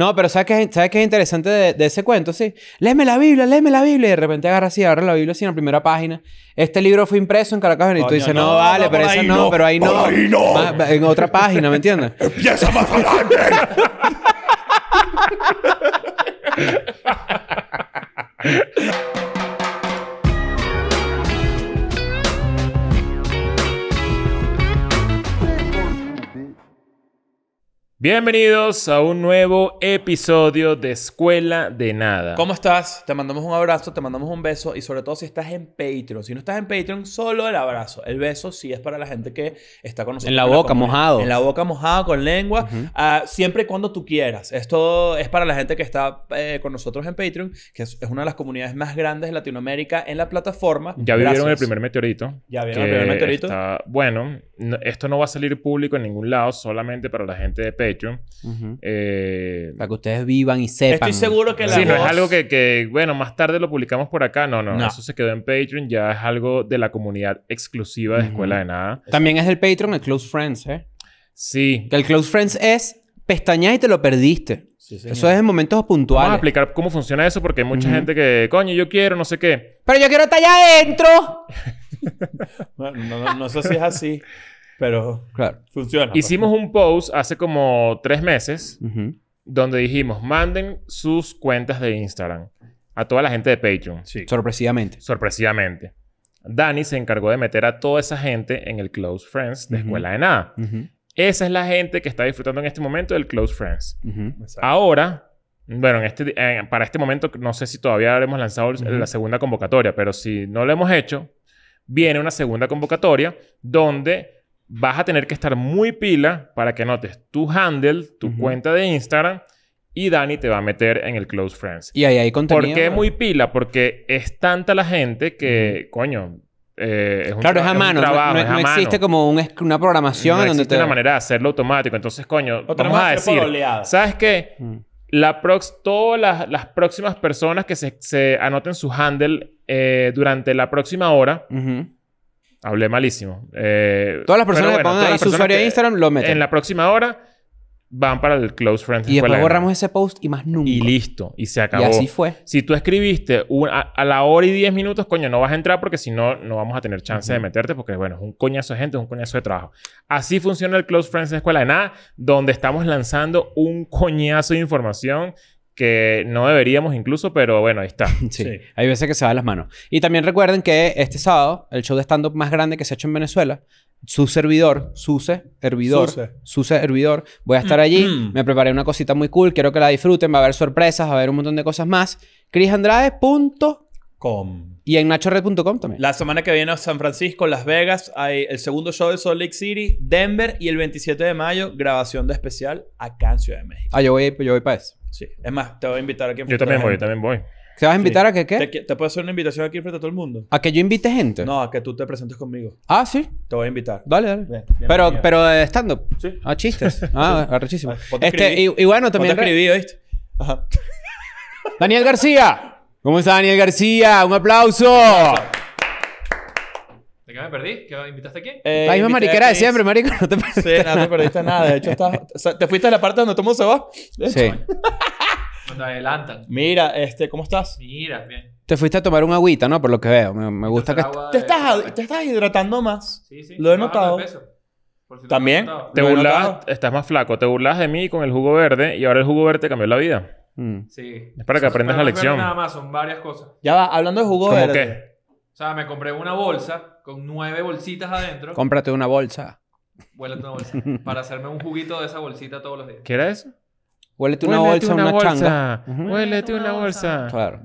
No, pero ¿sabes qué, ¿sabes qué es interesante de, ese cuento? Sí. Léeme la Biblia, léeme la Biblia. Y de repente agarra así, agarra la Biblia así en la primera página. Este libro fue impreso en Caracas. Y tú dices, no, vale, pero eso no, pero ahí no. Ahí no. en otra página, ¿me entiendes? Empieza más adelante. Bienvenidos a un nuevo episodio de Escuela de Nada. ¿Cómo estás? Te mandamos un abrazo, te mandamos un beso y sobre todo si estás en Patreon. Si no estás en Patreon, solo el abrazo. El beso sí es para la gente que está con nosotros. En la boca, mojado. En la boca, mojado, con lengua. Ah, siempre y cuando tú quieras. Esto es para la gente que está eh, con nosotros en Patreon, que es, una de las comunidades más grandes de Latinoamérica en la plataforma. Ya vieron el primer meteorito. Ya vieron el primer meteorito. bueno, esto no va a salir público en ningún lado, solamente para la gente de Patreon. Eh, Para que ustedes vivan y sepan. Estoy seguro que la no es algo que, bueno, más tarde lo publicamos por acá. No, no, Eso se quedó en Patreon. Ya es algo de la comunidad exclusiva de Escuela de Nada. También es del Patreon el Close Friends, ¿eh? Sí. Que el Close Friends es pestañas y te lo perdiste. eso es en momentos puntuales. Vamos a explicar cómo funciona eso porque hay mucha gente que, coño, yo quiero, no sé qué. Pero yo quiero estar allá adentro. no, sé si es así. Pero claro. funciona. Pues. Hicimos un post hace como tres meses donde dijimos, manden sus cuentas de Instagram a toda la gente de Patreon. Sorpresivamente. Sorpresivamente. Dani se encargó de meter a toda esa gente en el Close Friends de Escuela de Nada. Esa es la gente que está disfrutando en este momento del Close Friends. Ahora, bueno, en este, para este momento no sé si todavía habremos lanzado la segunda convocatoria, pero si no lo hemos hecho, viene una segunda convocatoria donde vas a tener que estar muy pila para que notes tu handle, tu cuenta de Instagram y Dani te va a meter en el Close Friends. Y ahí hay contenido. ¿Por qué muy pila? Porque es tanta la gente que, coño, eh, es claro, es a mano. no, existe como un, una programación no donde existe una manera de hacerlo automático. Entonces, coño, Otra vamos a decir, ¿sabes qué? Mm. La prox todas las, las, próximas personas que se, se anoten su handle eh, durante la próxima hora, Hablé malísimo. Eh, todas las personas que pongan ahí su usuario de Instagram lo meten. En la próxima hora van para el Close Friends. Y después borramos ese post y más nunca. Y listo. Y se acabó. Y así fue. Si tú escribiste a, la hora y 10 minutos, coño, no vas a entrar porque si no, no vamos a tener chance de meterte porque, bueno, es un coñazo de gente, es un coñazo de trabajo. Así funciona el Close Friends Escuela de Nada, donde estamos lanzando un coñazo de información que no deberíamos incluso, pero bueno, ahí está. Sí. Hay veces que se van las manos. Y también recuerden que este sábado, el show de stand-up más grande que se ha hecho en Venezuela, su servidor, Suse, servidor, Suse, servidor, voy a estar mm. allí. Mm. Me preparé una cosita muy cool, quiero que la disfruten, va a haber sorpresas, va a haber un montón de cosas más. chrisandrade.com y en nachored.com también. La semana que viene a San Francisco, Las Vegas, hay el segundo show de Salt Lake City, Denver y el 27 de mayo, grabación de especial acá en Ciudad de México. Ah, yo voy, yo voy para eso. Sí. Es más, te voy a invitar aquí. En yo también voy, yo también voy. ¿Te vas a invitar a qué? ¿Te, puedo hacer una invitación aquí frente a todo el mundo. ¿A que yo invite gente? No, a que tú te presentes conmigo. Ah, sí. Te voy a invitar. Dale, dale. pero pero stand-up. Sí. Ah, chistes. Ah, sí. arrechísimo. Este, y, bueno, también. Te escribí, ¿viste? Ajá. Daniel García. ¿Cómo está Daniel García? ¡Un aplauso! ¿De qué me perdí? ¿Qué invitaste aquí? quién? Eh, la misma mariquera de siempre, marico. No te perdiste, sí, nada, no perdiste nada. De hecho, estás, te fuiste a la parte donde tomó se va. Sí. Cuando adelantan. Mira, este, ¿cómo estás? Mira, bien. Te fuiste a tomar un agüita, ¿no? Por lo que veo. Me, gusta que... Te, estás, te estás hidratando más. Sí, sí. Lo he notado. También, te burlas. estás más flaco, te burlas de mí con el jugo verde y ahora el jugo verde cambió la vida. Mm. Es para que aprendas la lección. nada más, son varias cosas. Ya va, hablando de jugo ¿Cómo O sea, me compré una bolsa con nueve bolsitas adentro. Cómprate una bolsa. Vuélate una bolsa. para hacerme un juguito de esa bolsita todos los días. ¿Quieres? eso? Huélete una bolsa, una, una changa. Huélete una bolsa. Claro.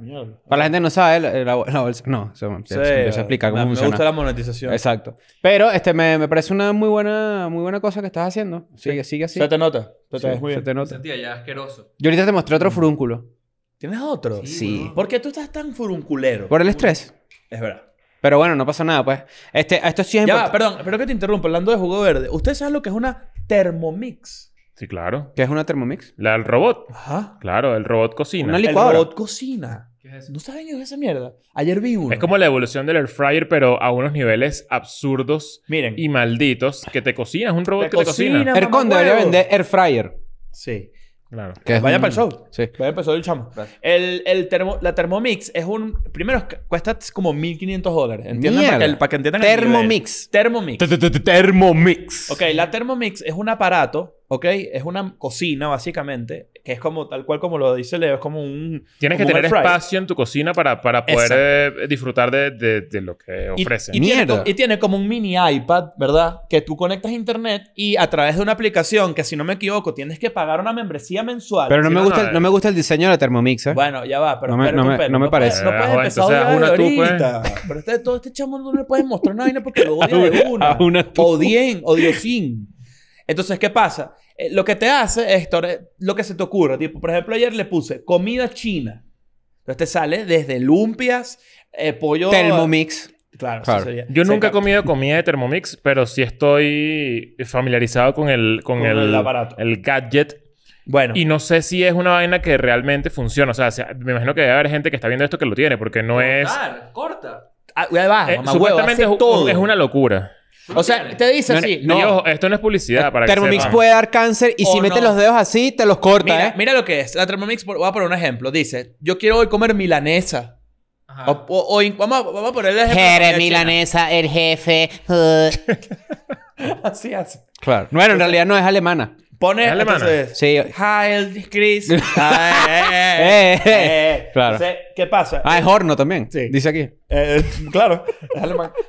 Para la gente que no sabe, la, bolsa. No, se, se, se, se explica cómo funciona. Me gusta la monetización. Exacto. Pero este, me, me, parece una muy buena, muy buena cosa que estás haciendo. Sigue, sigue así. Se te nota. Se te, nota. muy te nota. Sentía ya asqueroso. Yo ahorita te mostré otro furúnculo. ¿Tienes otro? Sí. ¿Por qué tú estás tan furunculero? Por el estrés. Es verdad. Pero bueno, no pasa nada, pues. Este, esto sí es Ya, perdón, Espero que te interrumpa. Hablando de jugo verde, ¿usted sabe lo que es una Thermomix? Sí, claro. ¿Qué es una Thermomix? La del robot. Ajá. Claro, el robot cocina. Una licuadora. El robot cocina. ¿Qué es eso? ¿No saben qué es esa mierda? Ayer vi uno. Es como la evolución del air fryer, pero a unos niveles absurdos Miren. y malditos. Que te cocina. Es un robot que te cocina. El debería vender air fryer. Sí. Claro. Que Vaya para el show. Sí. Vaya para el show del chamo. El, termo- la Thermomix es un... Primero, cuesta como 1.500 dólares. ¿Entiendan? Para que, para que entiendan el Thermomix. Thermomix. Thermomix. Ok, la Thermomix es un aparato ¿ok? Es una cocina, básicamente, que es como, tal cual como lo dice Leo, es como un... Tienes que tener espacio en tu cocina para, para poder eh, disfrutar de, de, lo que ofrece. Y, y, Tiene, como un mini iPad, ¿verdad? Que tú conectas a internet y a través de una aplicación que, si no me equivoco, tienes que pagar una membresía mensual. Pero no, me, gusta, no, el, me gusta el diseño de la Thermomix, ¿eh? Bueno, ya va, pero... No me, no no parece. no puedes a ah, una pues. Pero este, todo este chamo no le puedes mostrar nada porque lo odia de una. O entonces, ¿qué pasa? Eh, lo que te hace, es eh, lo que se te ocurra. Tipo, por ejemplo, ayer le puse comida china. Entonces te sale desde lumpias, eh, pollo... Thermomix. Claro, Yo nunca he comido comida de Thermomix, pero sí estoy familiarizado con el, con, el, el, gadget bueno. Y no sé si es una vaina que realmente funciona. O sea, me imagino que debe haber gente que está viendo esto que lo tiene, porque no es. corta. Ah, supuestamente es, una locura. O sea, te dice así. No, esto no es publicidad eh, para Thermomix puede dar cáncer y si metes los dedos así, te los corta, Mira, ¿eh? mira lo que es. La Thermomix, voy a poner un ejemplo. Dice, yo quiero hoy comer milanesa. vamos, a, poner el ejemplo. milanesa, el jefe. Así hace. Claro. Bueno, en realidad no es alemana. Pone entonces, sí. Chris. Eh, ah, eh, eh, eh, eh, claro. ¿qué pasa? Ah, es horno también. Sí. Dice aquí. claro,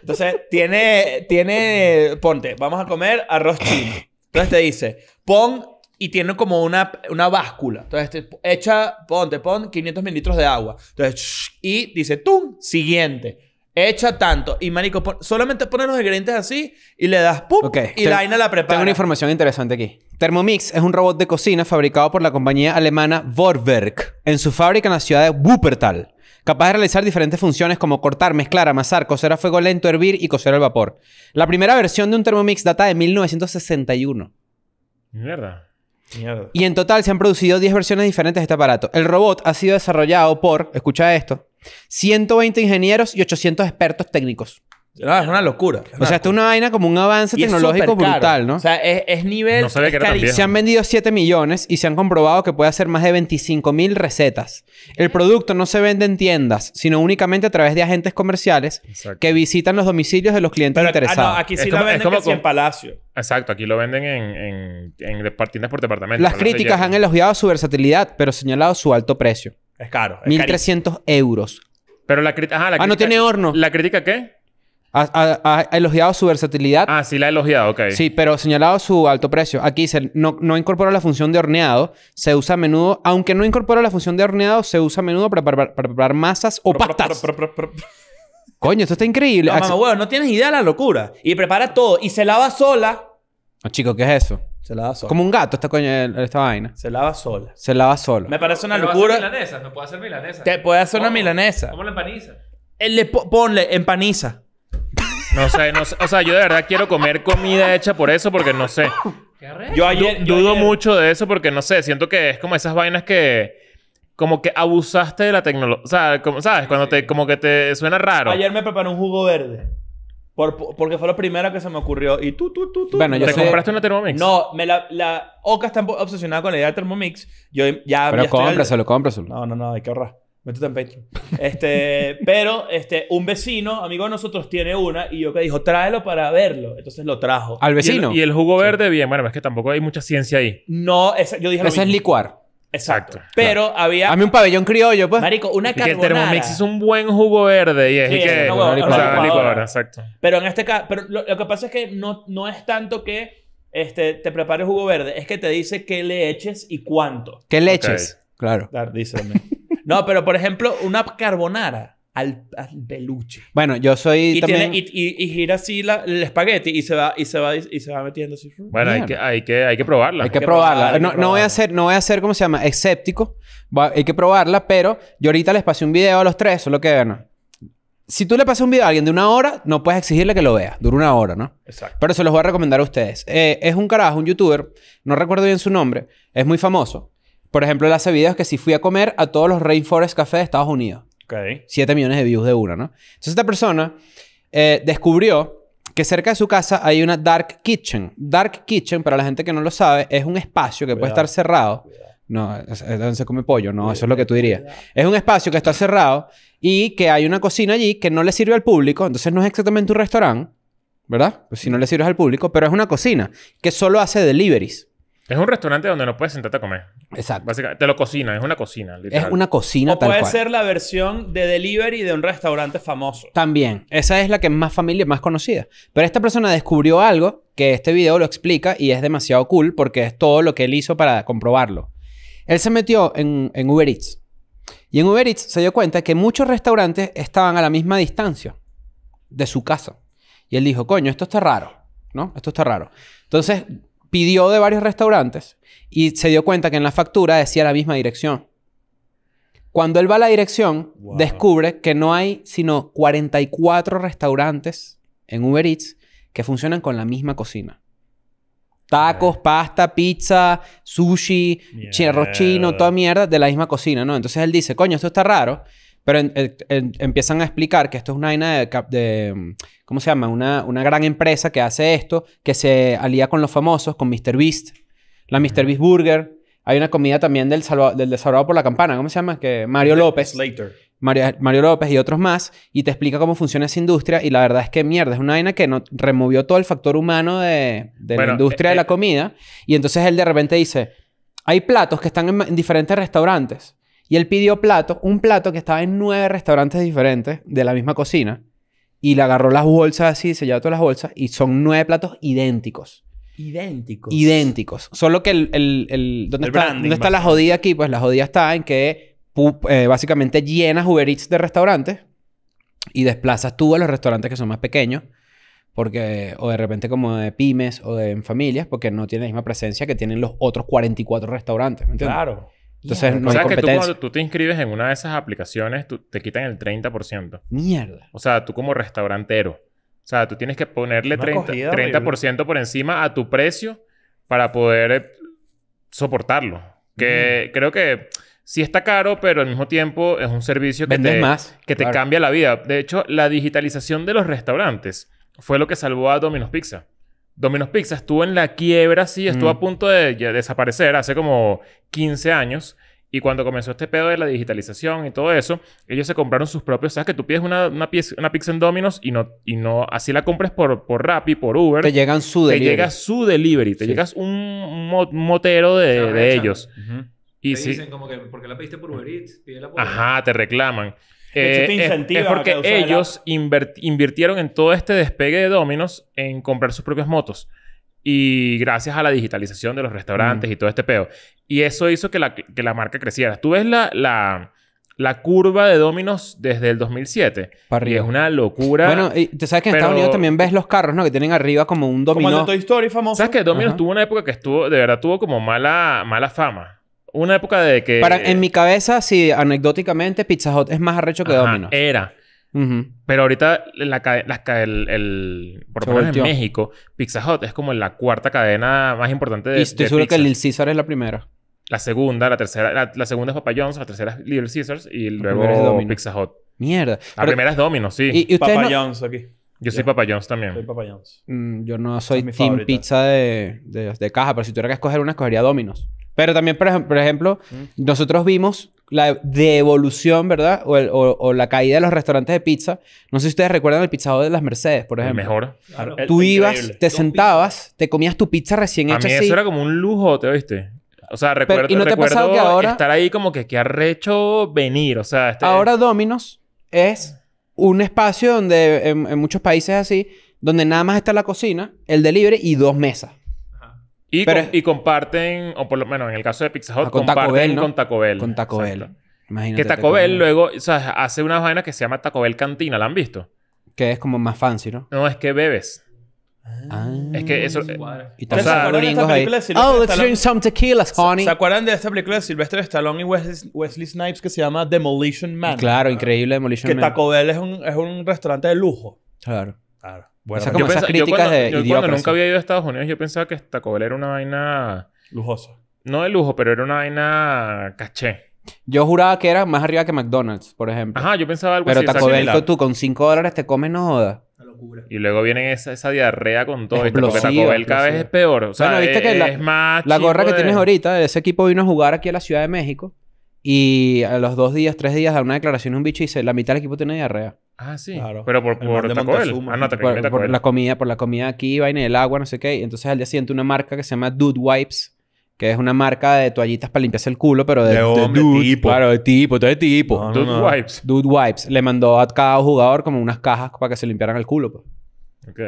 Entonces, tiene, tiene, ponte, vamos a comer arroz chino. Entonces te dice, pon y tiene como una, una báscula. Entonces, te, echa, ponte, pon 500 mililitros de agua. Entonces, y dice, tum, siguiente. Hecha tanto. Y Manico solamente pones los ingredientes así y le das pum y la vaina la prepara. Tengo una información interesante aquí. Thermomix es un robot de cocina fabricado por la compañía alemana Vorwerk en su fábrica en la ciudad de Wuppertal. Capaz de realizar diferentes funciones como cortar, mezclar, amasar, cocer a fuego lento, hervir y cocer al vapor. La primera versión de un Thermomix data de 1961. verdad y en total se han producido 10 versiones diferentes de este aparato. El robot ha sido desarrollado por, escucha esto, 120 ingenieros y 800 expertos técnicos es una locura. o sea, esto es una vaina como un avance tecnológico brutal, ¿no? O sea, es, nivel. No sabía que Se han vendido 7 millones y se han comprobado que puede hacer más de 25 mil recetas. El producto no se vende en tiendas, sino únicamente a través de agentes comerciales que visitan los domicilios de los clientes ah, interesados. no, aquí sí lo venden en Palacio. Exacto, aquí lo venden en, en, por departamento. Las críticas han elogiado su versatilidad, pero señalado su alto precio. Es caro. 1.300 euros. Pero la crítica, ah, no tiene horno. ¿La crítica qué? Ha, elogiado su versatilidad. Ah, sí, la ha elogiado, ok. Sí, pero señalado su alto precio. Aquí dice, no, no incorpora la función de horneado, se usa a menudo, aunque no incorpora la función de horneado, se usa a menudo para, preparar masas o pastas. Coño, esto está increíble. No, no tienes idea de la locura. Y prepara todo y se lava sola. No, ah, chico, ¿qué es eso? Se lava sola. Como un gato esta coña, esta vaina. Se lava sola. Se lava sola. Me parece una locura. no puede hacer milanesa. Te puede hacer una milanesa. ¿Cómo la empaniza? Eh, le, ponle empaniza. No sé, no sé. O sea, yo de verdad quiero comer comida hecha por eso porque no sé. Yo ayer, dudo mucho de eso porque no sé. Siento que es como esas vainas que como que abusaste de la tecnología. O sea, como, ¿sabes? Cuando te, como que te suena raro. Ayer me preparé un jugo verde. Por, porque fue lo primero que se me ocurrió. Y tú, tú, tú, tú. Bueno, ¿Te compraste una Thermomix? No, me la, Oca está obsesionada con la idea de Thermomix. Yo ya. Pero cómpraselo, cómpraselo. No, no, no, hay que ahorrar. Métete en Patreon. Este, pero este, un vecino, amigo de nosotros, tiene una y yo que dijo, tráelo para verlo. Entonces lo trajo. ¿Al vecino? Y el, jugo verde, bien. Bueno, es que tampoco hay mucha ciencia ahí. No, yo dije Ese es licuar. Exacto. Pero había. A mí un pabellón criollo, pues. Marico, una carbonara. que el Thermomix es un buen jugo verde y es, que. exacto. Pero en este caso, pero lo, que pasa es que no, no es tanto que este, te prepares jugo verde, es que te dice qué le eches y cuánto. ¿Qué le eches? Claro. Claro, díselo. No, pero por ejemplo, una carbonara al, peluche. Bueno, yo soy y también... y, y, y, gira así la, el espagueti y se va, y se va, y se va metiendo así. Bueno, hay que, hay que, hay probarla. Hay que, probarla. no, no voy a ser, no voy a ¿cómo se llama? Escéptico. hay que probarla, pero yo ahorita les pasé un video a los tres, lo que bueno. Si tú le pasas un video a alguien de una hora, no puedes exigirle que lo vea. Dura una hora, ¿no? Exacto. Pero se los voy a recomendar a ustedes. Eh, es un carajo, un youtuber, no recuerdo bien su nombre, es muy famoso. Por ejemplo, él hace videos que si fui a comer a todos los Rainforest Café de Estados Unidos. Ok. 7 millones de views de una, ¿no? Entonces esta persona eh, descubrió que cerca de su casa hay una dark kitchen. Dark kitchen, para la gente que no lo sabe, es un espacio que puede estar cerrado. No, es, se come pollo, no, eso es lo que tú dirías. Es un espacio que está cerrado y que hay una cocina allí que no le sirve al público, entonces no es exactamente un restaurante, ¿verdad? Pues si no le sirves al público, pero es una cocina que solo hace deliveries. Es un restaurante donde no puedes sentarte a comer. Exacto. Básicamente, te lo cocina. es una cocina. Es una cocina o puede ser la versión de delivery de un restaurante famoso. También. Esa es la que es más familiar, más conocida. Pero esta persona descubrió algo que este video lo explica y es demasiado cool porque es todo lo que él hizo para comprobarlo. Él se metió en, en Uber Eats. Y en Uber Eats se dio cuenta que muchos restaurantes estaban a la misma distancia de su casa. Y él dijo, coño, esto está raro, ¿no? Esto está raro. Entonces, pidió de varios restaurantes y se dio cuenta que en la factura decía la misma dirección. Cuando él va a la dirección, descubre que no hay sino 44 restaurantes en Uber Eats que funcionan con la misma cocina. Tacos, pasta, pizza, sushi, chino, toda mierda de la misma cocina, ¿no? Entonces él dice, coño, esto está raro. Pero empiezan a explicar que esto es una vaina de, mm, ¿cómo se llama? Una, una, gran empresa que hace esto, que se alía con los famosos, con Mr. Beast, la Mr. Beast Burger. Hay una comida también del, del desarrollado por la campana, ¿cómo se llama? Que Mario López. Mario, López y otros más, y te explica cómo funciona esa industria. Y la verdad es que mierda, es una vaina que no, removió todo el factor humano de, de la industria eh, de la eh. comida. Y entonces él de repente dice: Hay platos que están en diferentes restaurantes. Y él pidió plato, un plato que estaba en nueve restaurantes diferentes de la misma cocina. Y le agarró las bolsas así, se llevó todas las bolsas. Y son nueve platos idénticos. Idénticos. Idénticos. Solo que el... el, ¿Dónde, está, la jodida aquí? Pues la jodida está en que eh, básicamente llenas Uber Eats de restaurantes. Y desplazas tú a los restaurantes que son más pequeños porque o de repente como de pymes o de familias porque no tiene la misma presencia que tienen los otros 44 restaurantes, ¿me entiendes? Claro o sea, que tú cuando tú te inscribes en una de esas aplicaciones, te quitan el 30%. Mierda. O sea, tú como restaurantero. O sea, tú tienes que ponerle 30, 30 por encima a tu precio para poder eh, soportarlo. Que mm. creo que sí está caro, pero al mismo tiempo es un servicio que, te, que te cambia la vida. De hecho, la digitalización de los restaurantes fue lo que salvó a Domino's Pizza. Domino's Pizza estuvo en la quiebra, sí, estuvo mm. a punto de, desaparecer hace como 15 años. Y cuando comenzó este pedo de la digitalización y todo eso, ellos se compraron sus propios. ¿Sabes que tú pides una, una, pizza en Domino's y no, y no así la compras por, por Rappi, por Uber? Te llegan su delivery. Te llega su delivery. Te llegas un motero de, ellos. Y te dicen como que la pediste por Uber Eats, Ajá, te reclaman. Eh, es, porque ellos invirtieron en todo este despegue de Dominos en comprar sus propias motos. Y gracias a la digitalización de los restaurantes mm. y todo este peo. Y eso hizo que la, que la marca creciera. Tú ves la, la, la curva de Dominos desde el 2007. y es una locura. Bueno, y te sabes que en Estados Unidos también ves los carros, ¿no? Que tienen arriba como un dominó. Como el de Toy Story famoso. ¿Sabes que Dominos tuvo una época que estuvo... De verdad tuvo como mala, mala fama una época de que... en mi cabeza, sí, anecdóticamente, Pizza Hut es más arrecho que Domino Era. Pero ahorita la, el, por lo menos en México, Pizza Hut es como la cuarta cadena más importante de Y estoy seguro que Lil Caesar es la primera. La segunda, la tercera, la, segunda es Papa John's, la tercera es Little Caesars y luego Pizza Hut. Mierda. La primera es Domino sí. ¿Y, Papa John's aquí. Yo soy Papa John's también. Soy Papa John's. Mm, yo no soy Team Pizza de, de, de, caja, pero si tuviera que escoger una, escogería Domino's. Pero también, por, ejemplo, nosotros vimos la devolución, ¿verdad? O, la caída de los restaurantes de pizza. No sé si ustedes recuerdan el pizzado de las Mercedes, por ejemplo. mejor. Tú ibas, te sentabas, te comías tu pizza recién hecha. A mí eso era como un lujo, ¿te oíste? O sea, recuerdo, recuerdo ahora, estar ahí como que qué arrecho venir. O sea, este ahora Domino's es un espacio donde en, en muchos países así, donde nada más está la cocina, el delivery y dos mesas. Y, comparten, o por lo menos en el caso de Pizza ah, Hut, con comparten con Taco Bell. Con Taco Bell. Imagínate, que Taco, Bell, luego hace una vaina que se llama Taco Bell Cantina, ¿la han visto? Que es como más fancy, ¿no? No, es que bebes. Ah. es que eso. Y o sea, gringos ahí. Oh, let's drink some tequilas, honey. ¿Se acuerdan de esta película de Sylvester Stallone y Wesley, Snipes que se llama Demolition Man? Claro, increíble Demolition que Man. Que Taco Bell es un, es un restaurante de lujo. Claro. Claro. Bueno, esas críticas yo cuando nunca había ido a Estados Unidos, yo pensaba que Taco Bell era una vaina... Lujosa. No de lujo, pero era una vaina caché. Yo juraba que era más arriba que McDonald's, por ejemplo. Ajá, yo pensaba algo Pero así. Pero Taco Bell, tú con 5 dólares te comes, no jodas. Y luego viene esa, diarrea con todo. esto. porque Taco Bell cada vez es peor. O sea, es, que la, la gorra que tienes ahorita, ese equipo vino a jugar aquí a la Ciudad de México. Y a los dos días, tres días, da una declaración un bicho y dice: La mitad del equipo tiene diarrea. Ah, sí. Pero por, por, la comida, por la comida aquí, vaina el agua, no sé qué. entonces al día siguiente una marca que se llama Dude Wipes, que es una marca de toallitas para limpiarse el culo, pero de, tipo. Claro, de tipo, todo de tipo. dude Wipes. Dude Wipes. Le mandó a cada jugador como unas cajas para que se limpiaran el culo, pues.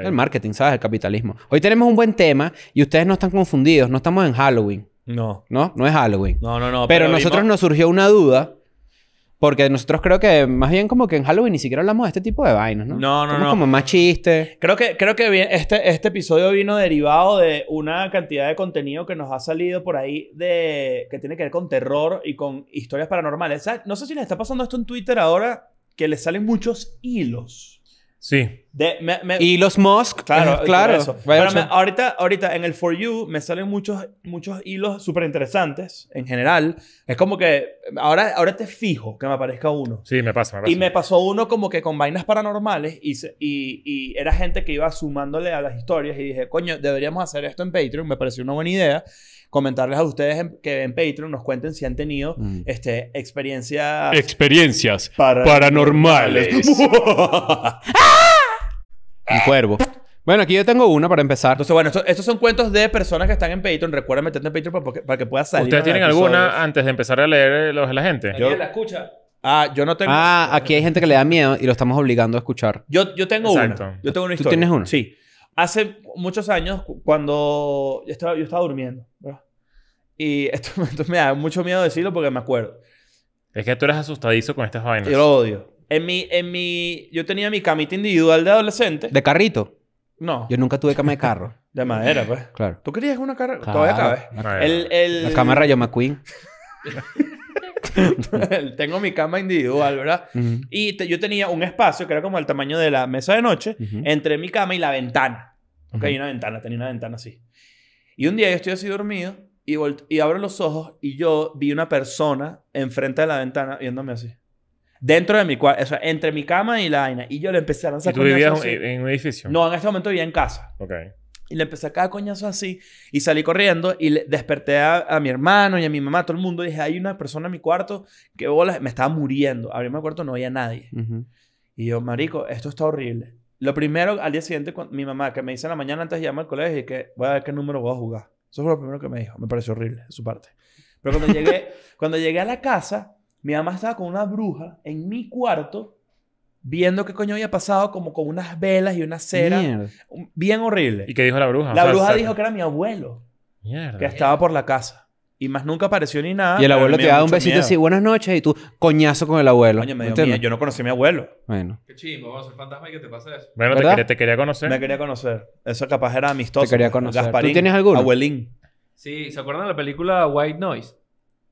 El marketing, ¿sabes? El capitalismo. Hoy tenemos un buen tema y ustedes no están confundidos. No estamos en Halloween. No. ¿No? No es Halloween. No, no, no. Pero, nosotros nos surgió una duda porque nosotros creo que más bien como que en Halloween ni siquiera hablamos de este tipo de vainas, ¿no? No, no, no. como más chistes. Creo que, creo que este, este episodio vino derivado de una cantidad de contenido que nos ha salido por ahí de que tiene que ver con terror y con historias paranormales. No sé si les está pasando esto en Twitter ahora, que les salen muchos hilos. Sí y los Musk, claro, eh, claro. ahorita, ahorita en el For You me salen muchos, muchos hilos súper interesantes en general. Es como que ahora, ahora te fijo que me aparezca uno. Sí, me pasa, Y me pasó uno como que con vainas paranormales y, y, era gente que iba sumándole a las historias y dije, coño, deberíamos hacer esto en Patreon. Me pareció una buena idea comentarles a ustedes que en Patreon nos cuenten si han tenido mm. este, experiencias... Experiencias paranormales. paranormales. Un cuervo. Bueno, aquí yo tengo una para empezar. Entonces, bueno, esto- estos son cuentos de personas que están en Patreon. Recuerda meterte en Patreon para, para que puedas salir. ¿Ustedes tienen alguna antes de empezar a leer eh, los de la gente? Yo- la escucha. Ah, yo no tengo. Ah, aquí hay gente que le da miedo y lo estamos obligando a escuchar. Yo, yo tengo Exacto. Yo tengo una ¿Tú tienes una? Sí. Hace muchos años, cuando yo estaba, yo estaba durmiendo, y esto, me da mucho miedo decirlo porque me acuerdo. Es que tú eres asustadizo con estas vainas. Yo lo odio. En mi, en mi, yo tenía mi camita individual de adolescente. ¿De carrito? No. Yo nunca tuve cama de carro. de madera, pues. Claro. ¿Tú querías una cama Todavía cabe. El, el... La cama Rayo McQueen. tengo mi cama individual, ¿verdad? Y yo tenía un espacio que era como el tamaño de la mesa de noche entre mi cama y la ventana. Ok, hay una ventana, tenía una ventana así. Y un día yo estoy así dormido y, y abro los ojos y yo vi una persona enfrente de la ventana viéndome así. Dentro de mi cuarto, o sea, entre mi cama y la vaina. Y yo le empecé a lanzar. ¿Y tú vivías en un edificio? No, en este momento vivía en casa. Ok. Y le empecé a cada coñazo así. Y salí corriendo y desperté a, mi hermano y a mi mamá, a todo el mundo. Y dije, hay una persona en mi cuarto que Me estaba muriendo. Abrí mi cuarto, no había nadie. Y yo, marico, esto está horrible. Lo primero, al día siguiente, mi mamá, que me dice en la mañana antes de llamar al colegio, y que voy a ver qué número voy a jugar. Eso fue lo primero que me dijo. Me pareció horrible su parte. Pero cuando llegué, cuando llegué a la casa, mi mamá estaba con una bruja en mi cuarto viendo qué coño había pasado, como con unas velas y una cera. Bien horrible. ¿Y qué dijo la bruja? La bruja dijo que era mi abuelo. Que estaba por la casa. Y más nunca apareció ni nada. Y el abuelo te da un besito y dice buenas noches, y tú, coñazo con el abuelo. Yo no conocí a mi abuelo. Bueno. Qué chingo, vamos a ser fantasma y que te pasa eso. Bueno, te quería, conocer. Me quería conocer. Eso capaz era amistoso. Te quería conocer. ¿Tú tienes alguno? Abuelín. Sí, ¿se acuerdan de la película White Noise?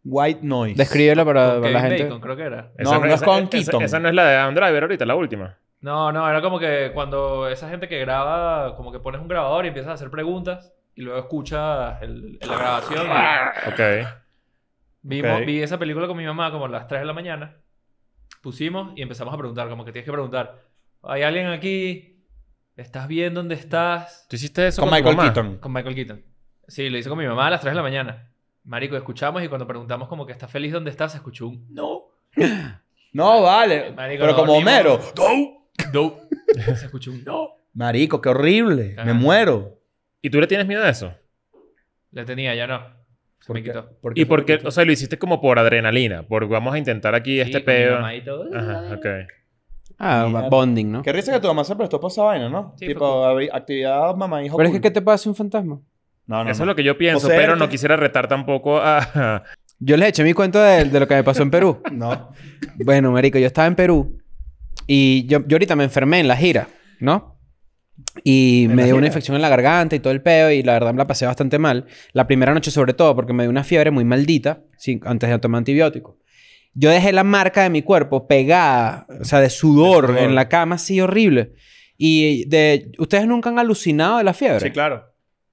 White Noise. Descríbelo para, la gente. Bacon, creo que era. No, no, es con Keaton. Esa, no es la de Adam ahorita, ahorita, la última. No, no, era como que cuando esa gente que graba, como que pones un grabador y empiezas a hacer preguntas y luego escuchas el, la grabación. Ah. Ok. Vimos, Vi esa película con mi mamá como a las 3 de la mañana. Pusimos y empezamos a preguntar, como que tienes que preguntar, ¿hay alguien aquí? ¿Estás bien? ¿Dónde estás? ¿Tú hiciste eso con, con Michael Keaton? Con Michael Keaton. Sí, lo hice con mi mamá a las 3 de la mañana. Marico, escuchamos y cuando preguntamos como que estás feliz está? estás, escuchó un no. No, vale. Eh, pero como Homero. No. No. Se escuchó un no. Marico, qué horrible. Me muero. ¿Y tú le tienes miedo a eso? Le tenía, ya no. ¿Y por qué? O sea, lo hiciste como por adrenalina. porque vamos a intentar aquí este pedo. Ajá, ok. Ah, bonding, ¿no? Qué risa que tu mamá se prestó para esa vaina, ¿no? Sí, tipo, actividad mamá y hijo. Pero es que, ¿qué te pasa un fantasma? No, Eso es lo que yo pienso, pero no quisiera retar tampoco a... yo les eché mi cuento de, lo que me pasó en Perú. no. Bueno, marico, yo estaba en Perú y yo, yo ahorita me enfermé en la gira, ¿no? Y me dio una infección en la garganta y todo el peo y la verdad me la pasé bastante mal. La primera noche sobre todo porque me dio una fiebre muy maldita antes de tomar antibiótico. Yo dejé la marca de mi cuerpo pegada, o sea, de sudor, en la cama así horrible. Y de... ¿Ustedes nunca han alucinado de la fiebre? Sí, claro.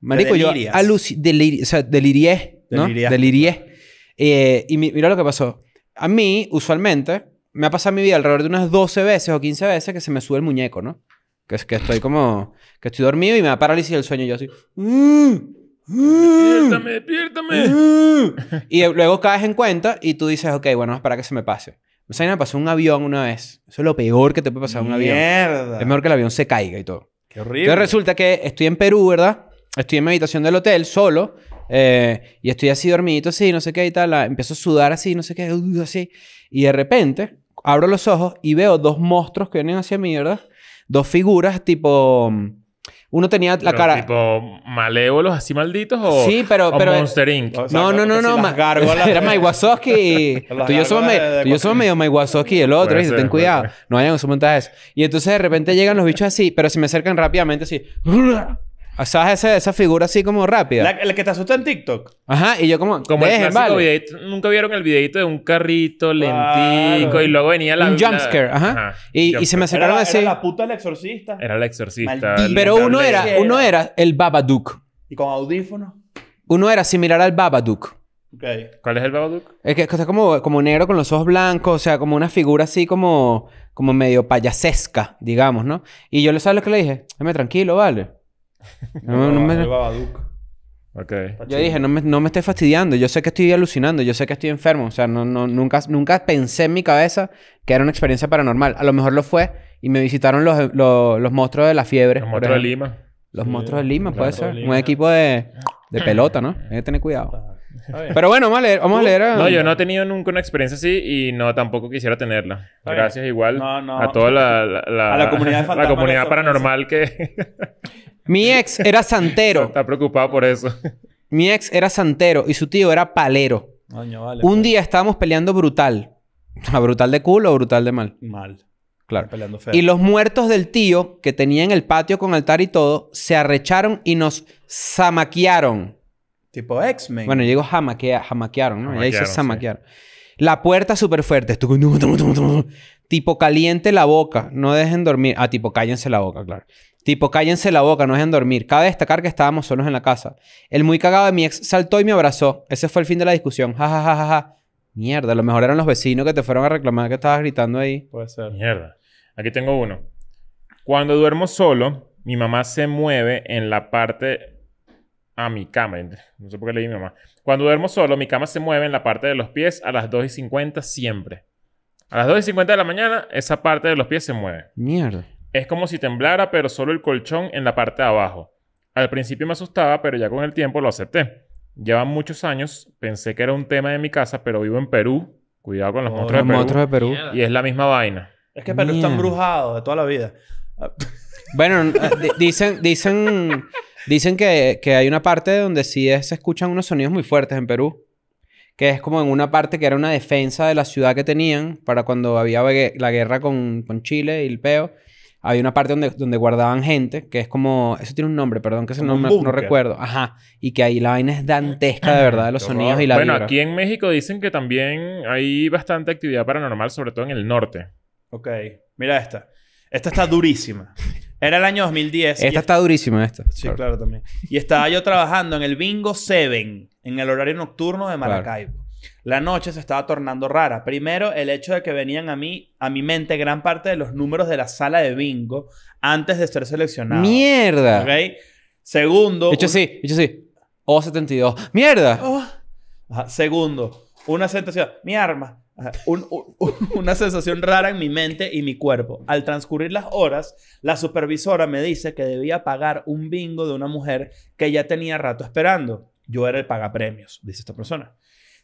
Marico, yo aluc delir o sea, delirié, ¿no? Delirié. Eh, y mira lo que pasó. A mí, usualmente, me ha pasado en mi vida alrededor de unas 12 veces o 15 veces que se me sube el muñeco, ¿no? Que, es que estoy como... Que estoy dormido y me da parálisis el sueño. Y yo así... ¡Mmm! Despiértame, mm, despiértame. Mm". y luego caes en cuenta y tú dices, ok, bueno, para que se me pase. O sea, me pasó un avión una vez. Eso es lo peor que te puede pasar un avión. Mierda. Es mejor que el avión se caiga y todo. Qué horrible. Entonces resulta que estoy en Perú, ¿verdad? estoy en mi habitación del hotel solo eh, y estoy así dormidito, así, no sé qué y tal. Empiezo a sudar así, no sé qué, uh, así. Y de repente abro los ojos y veo dos monstruos que vienen hacia mí, ¿verdad? Dos figuras tipo... Mm, uno tenía la cara. ¿Tipo malévolos así malditos o, sí, pero, pero, Monster Inc? no, no, no, no. no Era Mike tú y yo somos, medio, yo somos medio y el otro. ten cuidado. No vayan a eso... Y entonces de repente llegan los bichos así, pero se me acercan rápidamente así. O esa, esa figura así como rápida. el que te asusta en TikTok. Ajá, y yo como. Como el clásico Nunca vieron el videito de un carrito lentico y luego venía la. Un jumpscare, ajá. ajá. Y, y se me a decir... Era la puta el exorcista. Era el exorcista. Pero uno era, uno era el Babadook. ¿Y con audífonos? Uno era similar al Babadook. Okay. ¿Cuál es el Babadook? Es que, es como, como negro con los ojos blancos, o sea, como una figura así como, como medio payasesca, digamos, ¿no? Y yo le sabes lo que le dije, Dame tranquilo, vale. Yo dije, no me, estoy fastidiando. Yo sé que estoy alucinando. Yo sé que estoy enfermo. O sea, no, no, nunca, nunca pensé en mi cabeza que era una experiencia paranormal. A lo mejor lo fue y me visitaron los, los, monstruos de la fiebre. Los monstruos de Lima. Los monstruos de Lima, puede ser. Un equipo de, pelota, ¿no? Hay que tener cuidado. Pero bueno, vamos a leer. Vamos leer No, yo no he tenido nunca una experiencia así y no tampoco quisiera tenerla. Gracias igual a toda la, la comunidad paranormal que... Mi ex era santero. Está preocupado por eso. Mi ex era santero y su tío era palero. Un pues. día estábamos peleando brutal. ¿A brutal de culo o brutal de mal? Mal. Claro. Y los muertos del tío, que tenía en el patio con altar y todo, se arrecharon y nos zamaquearon. Tipo X-Men. Bueno, llegó digo ¿no? Ya zamaquearon. La puerta súper fuerte. Tipo caliente la boca. No dejen dormir. Ah, tipo cállense la boca, claro. Tipo, cállense la boca, no dejen dormir. Cabe destacar que estábamos solos en la casa. El muy cagado de mi ex saltó y me abrazó. Ese fue el fin de la discusión. Ja, ja, ja, Mierda, lo mejor eran los vecinos que te fueron a reclamar que estabas gritando ahí. Puede ser. Mierda. Aquí tengo uno. Cuando duermo solo, mi mamá se mueve en la parte a mi cama. No sé por qué leí mi mamá. Cuando duermo solo, mi cama se mueve en la parte de los pies a las 2 y 50 siempre. A las 2 y 50 de la mañana, esa parte de los pies se mueve. Mierda. Es como si temblara, pero solo el colchón en la parte de abajo. Al principio me asustaba, pero ya con el tiempo lo acepté. Llevan muchos años, pensé que era un tema de mi casa, pero vivo en Perú. Cuidado con los, oh, monstruos, de Perú. Y es la misma vaina. Es que Perú está embrujado de toda la vida. bueno, eh, dicen, dicen, dicen que, hay una parte donde sí se escuchan unos sonidos muy fuertes en Perú. Que es como en una parte que era una defensa de la ciudad que tenían para cuando había la guerra con, con Chile y el peo había una parte donde, donde guardaban gente, que es como, eso tiene un nombre, perdón, que ese nombre no, recuerdo, ajá, y que ahí la vaina es dantesca de verdad de los sonidos y la Bueno, aquí en México dicen que también hay bastante actividad paranormal, sobre todo en el norte. Ok, mira esta. Esta está durísima. Era el año 2010. Esta está durísima, esta. Sí, claro. también. Y estaba yo trabajando en el Bingo 7, en el horario nocturno de Maracaibo. La noche se estaba tornando rara. Primero, el hecho de que venían a mí, a mi mente, gran parte de los números de la sala de bingo antes de ser seleccionado. ¡Mierda! Segundo. hecho, sí, hecho, sí. O72. ¡Mierda! Oh. Segundo, una sensación. Mi arma. una sensación rara en mi mente y mi cuerpo. Al transcurrir las horas, la supervisora me dice que debía pagar un bingo de una mujer que ya tenía rato esperando. Yo era el pagapremios, dice esta persona.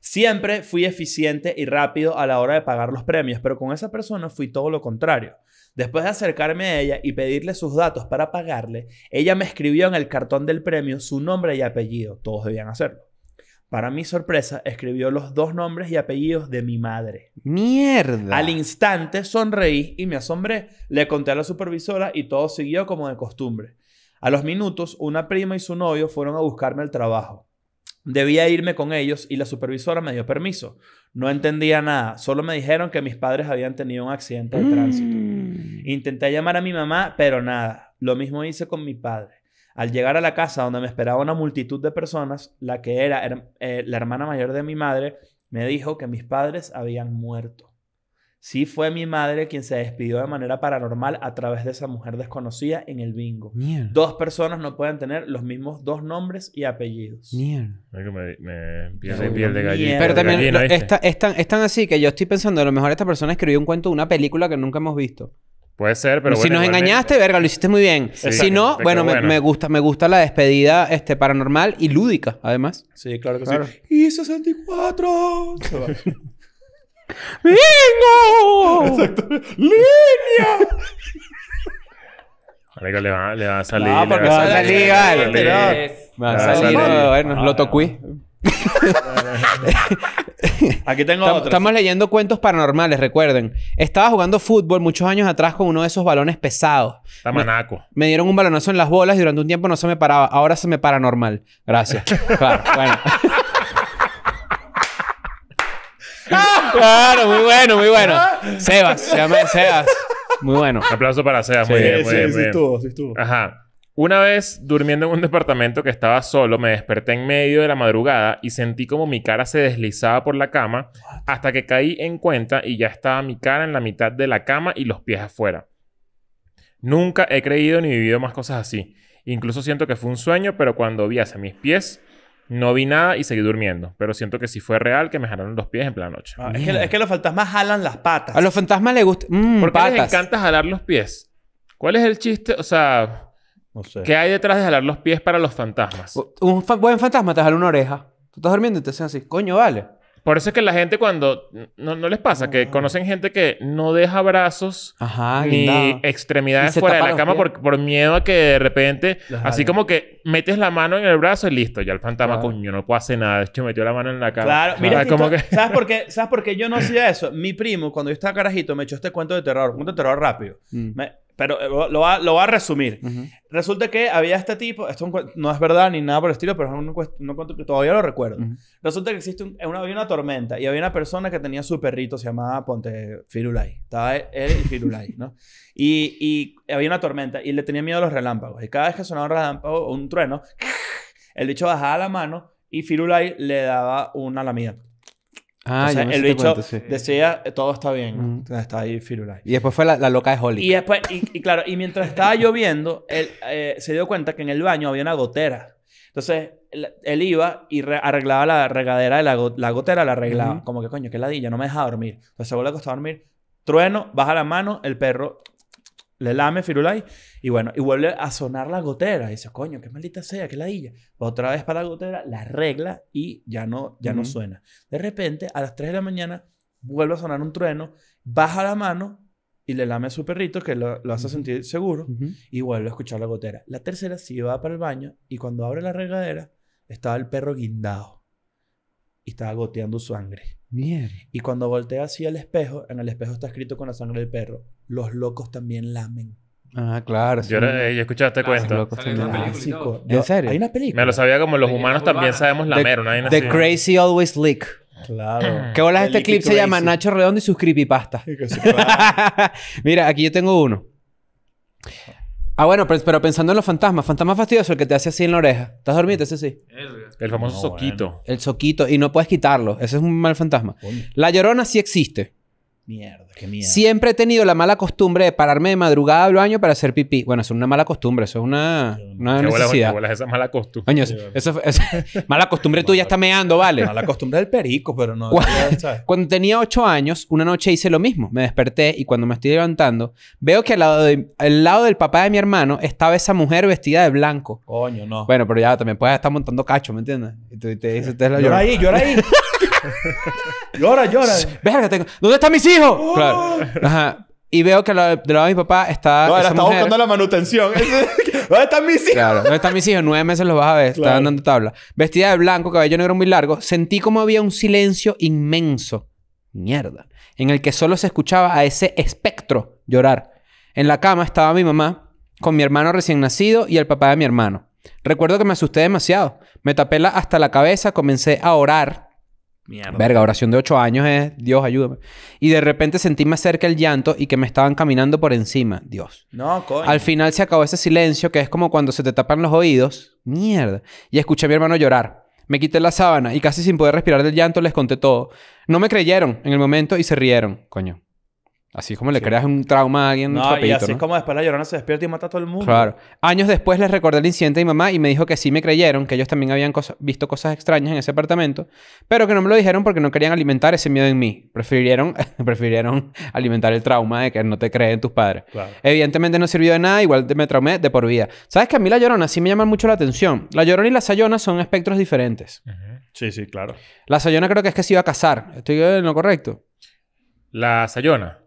Siempre fui eficiente y rápido a la hora de pagar los premios, pero con esa persona fui todo lo contrario. Después de acercarme a ella y pedirle sus datos para pagarle, ella me escribió en el cartón del premio su nombre y apellido. Todos debían hacerlo. Para mi sorpresa, escribió los dos nombres y apellidos de mi madre. ¡Mierda! Al instante sonreí y me asombré. Le conté a la supervisora y todo siguió como de costumbre. A los minutos, una prima y su novio fueron a buscarme al trabajo. Debía irme con ellos y la supervisora me dio permiso. No entendía nada, solo me dijeron que mis padres habían tenido un accidente de tránsito. Mm. Intenté llamar a mi mamá, pero nada. Lo mismo hice con mi padre. Al llegar a la casa donde me esperaba una multitud de personas, la que era eh, la hermana mayor de mi madre me dijo que mis padres habían muerto. Sí fue mi madre quien se despidió de manera paranormal a través de esa mujer desconocida en el bingo. Dos personas no pueden tener los mismos dos nombres y apellidos. Mierda. Pero también es, tan, así que yo estoy pensando, a lo mejor esta persona escribió un cuento de una película que nunca hemos visto. Puede ser, pero bueno, Si nos engañaste, verga, lo hiciste muy bien. si no, bueno, Me, gusta, me gusta la despedida este, paranormal y lúdica, además. Sí, claro que sí. ¡Y 64! ¡Lingo! Exacto. ¡Línea! le va, le va a salir. le va, a salir, Me va a salir. Bueno, ah. lo tocuí. Aquí tengo otro. Estamos leyendo cuentos paranormales, recuerden. Estaba jugando fútbol muchos años atrás con uno de esos balones pesados. Tamanaco. Me, me dieron un balonazo en las bolas y durante un tiempo no se me paraba. Ahora se me para normal. Gracias. claro, bueno. Claro, muy bueno, muy bueno. ¿Ah? Sebas, Sebas. Muy bueno. Un aplauso para Sebas, muy bien, muy bien. Sí, estuvo, sí estuvo. Ajá. Una vez durmiendo en un departamento que estaba solo, me desperté en medio de la madrugada y sentí como mi cara se deslizaba por la cama hasta que caí en cuenta y ya estaba mi cara en la mitad de la cama y los pies afuera. Nunca he creído ni vivido más cosas así. Incluso siento que fue un sueño, pero cuando vi hacia mis pies, no vi nada y seguí durmiendo. Pero siento que si fue real que me jalaron los pies en plena noche. Ah, es, que, es, que, los fantasmas jalan las patas. A los fantasmas les gusta. Mm, ¿Por qué les encanta jalar los pies? ¿Cuál es el chiste? O sea, no ¿qué hay detrás de jalar los pies para los fantasmas? Un buen fantasma te jala una oreja. Tú estás durmiendo y te hacen así. Coño, vale. Por eso es que la gente cuando... No, les pasa, que conocen gente que no deja brazos Ajá, ni extremidades fuera de la cama por, por, miedo a que de repente... así como que metes la mano en el brazo y listo. Ya el fantasma, coño, no puede hacer nada. De hecho, metió la mano en la cama. Claro. Mira, ¿sabes, ah, como que... ¿sabes, por qué, ¿sabes por qué yo no hacía eso? Mi primo, cuando yo estaba carajito, me echó este cuento de terror. Un cuento de terror rápido. Mm. Me, pero eh, lo, va, a resumir. Resulta que había este tipo, esto no es verdad ni nada por el estilo, pero todavía lo recuerdo. Resulta que existe una, había una tormenta y había una persona que tenía su perrito, se llamaba Ponte Firulai Estaba él y ¿no? Y, había una tormenta y le tenía miedo a los relámpagos. Y cada vez que sonaba un relámpago o un trueno, el bicho bajaba la mano y Firulai le daba una lamida. Ah, el bicho decía, todo está bien. Mm. Está ahí firulai. Y después fue la, loca de Holly. Y después, y, claro, y mientras estaba lloviendo, él eh, se dio cuenta que en el baño había una gotera. Entonces, él, iba y arreglaba la regadera de la, gotera, la arreglaba. Como que, coño, qué ladilla, no me deja dormir. Entonces se vuelve a costar dormir. Trueno, baja la mano, el perro le lame Firulai y bueno, y vuelve a sonar la gotera. Y dice, coño, qué maldita sea, qué ladilla. Otra vez para la gotera, la arregla y ya no, ya no suena. De repente, a las 3 de la mañana, vuelve a sonar un trueno, baja la mano y le lame a su perrito, que lo, hace sentir seguro, y vuelve a escuchar la gotera. La tercera sí va para el baño y cuando abre la regadera, estaba el perro guindado y estaba goteando sangre. mier Y cuando voltea así al espejo, en el espejo está escrito con la sangre del perro, los locos también lamen. Ah, claro. Yo, he escuchado este ah, cuento. ¿En serio? Hay una película. Me lo sabía como los humanos también sabemos lamer. The, crazy always Lick. Claro. ¿Qué bolas este clip se llama Nacho Redondo y sus creepypastas? Mira, aquí yo tengo uno. Ah, bueno, pero, pensando en los fantasmas. Fantasma fastidioso, el que te hace así en la oreja. ¿Estás dormido? Ese sí. El famoso soquito. El soquito. Y no puedes quitarlo. Ese es un mal fantasma. La llorona sí existe. Mierda, qué mierda. Siempre he tenido la mala costumbre de pararme de madrugada al baño para hacer pipí. Bueno, es una mala costumbre, eso es una, una necesidad. es esa mala costumbre. Coño, eso, mala costumbre tú ya estás meando, ¿vale? Mala costumbre del perico, pero no. Cuando, tenía ocho años, una noche hice lo mismo. Me desperté y cuando me estoy levantando, veo que al lado, de, lado del papá de mi hermano estaba esa mujer vestida de blanco. Coño, no. Bueno, pero ya también puedes estar montando cacho, ¿me entiendes? Y te, te, te, te la era ahí, era ahí. llora, llora. tengo... ¿Dónde están mis hijos? Uh. Y veo que de lado de mi papá está. No, buscando la manutención. ¿Dónde están mis hijos? Claro, ¿dónde están mis hijos? Nueve meses los vas a ver. Claro. dando tabla. Vestida de blanco, cabello negro muy largo. Sentí como había un silencio inmenso. Mierda. En el que solo se escuchaba a ese espectro llorar. En la cama estaba mi mamá, con mi hermano recién nacido y el papá de mi hermano. Recuerdo que me asusté demasiado. Me tapé la, hasta la cabeza, comencé a orar Mierda. Verga, oración de ocho años es Dios, ayúdame. Y de repente sentí más cerca el llanto y que me estaban caminando por encima. Dios. No, coño. Al final se acabó ese silencio que es como cuando se te tapan los oídos. Mierda. Y escuché a mi hermano llorar. Me quité la sábana y casi sin poder respirar del llanto les conté todo. No me creyeron en el momento y se rieron. Coño. Así es como le creas un trauma a alguien. No, y así es como después la llorona se despierta y mata a todo el mundo. Claro. Años después les recordé el incidente a mi mamá y me dijo que sí me creyeron, que ellos también habían visto cosas extrañas en ese apartamento, pero que no me lo dijeron porque no querían alimentar ese miedo en mí. Prefirieron, prefirieron alimentar el trauma de que no te creen tus padres. Evidentemente no sirvió de nada, igual me traumé de por vida. ¿Sabes que a mí la llorona sí me llama mucho la atención? La llorona y la sayona son espectros diferentes. Sí, sí, claro. La sayona creo que es que se iba a casar. Estoy en lo correcto. La Sayona.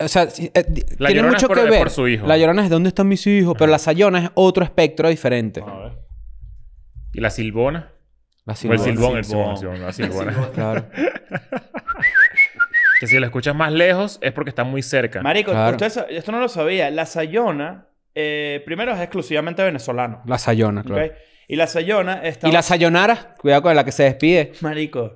O sea, tiene mucho que ver. La llorona es dónde están mis hijos, pero la sayona es otro espectro diferente. A ver. ¿Y la silbona? La silbona. O el silbón, el silbón. La silbona. claro. que si la escuchas más lejos es porque está muy cerca. Marico, esto no lo sabía. La sayona, eh, primero es exclusivamente venezolano. La sayona, claro. Y la sayona está. ¿Y la sayonara? Cuidado con la que se despide. Marico.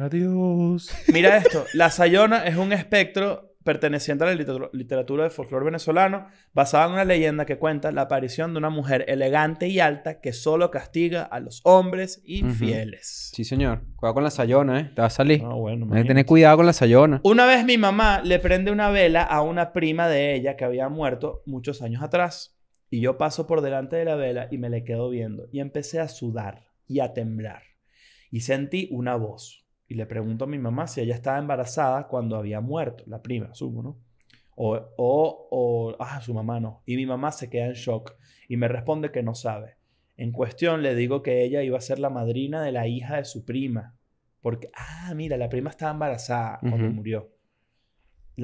Adiós. Mira esto, la Sayona es un espectro perteneciente a la literatura, de folclore venezolano, basada en una leyenda que cuenta la aparición de una mujer elegante y alta que solo castiga a los hombres infieles. Sí, señor. Cuidado con la sayona, ¿eh? Te va a salir. Ah, Hay que tener cuidado con la sayona. Una vez mi mamá le prende una vela a una prima de ella que había muerto muchos años atrás. Y yo paso por delante de la vela y me le quedo viendo. Y empecé a sudar y a temblar. Y sentí una voz. Y le pregunto a mi mamá si ella estaba embarazada cuando había muerto, la prima, asumo, ¿no? O, o, o, ah, su mamá no. Y mi mamá se queda en shock y me responde que no sabe. En cuestión le digo que ella iba a ser la madrina de la hija de su prima. Porque, ah, mira, la prima estaba embarazada cuando murió.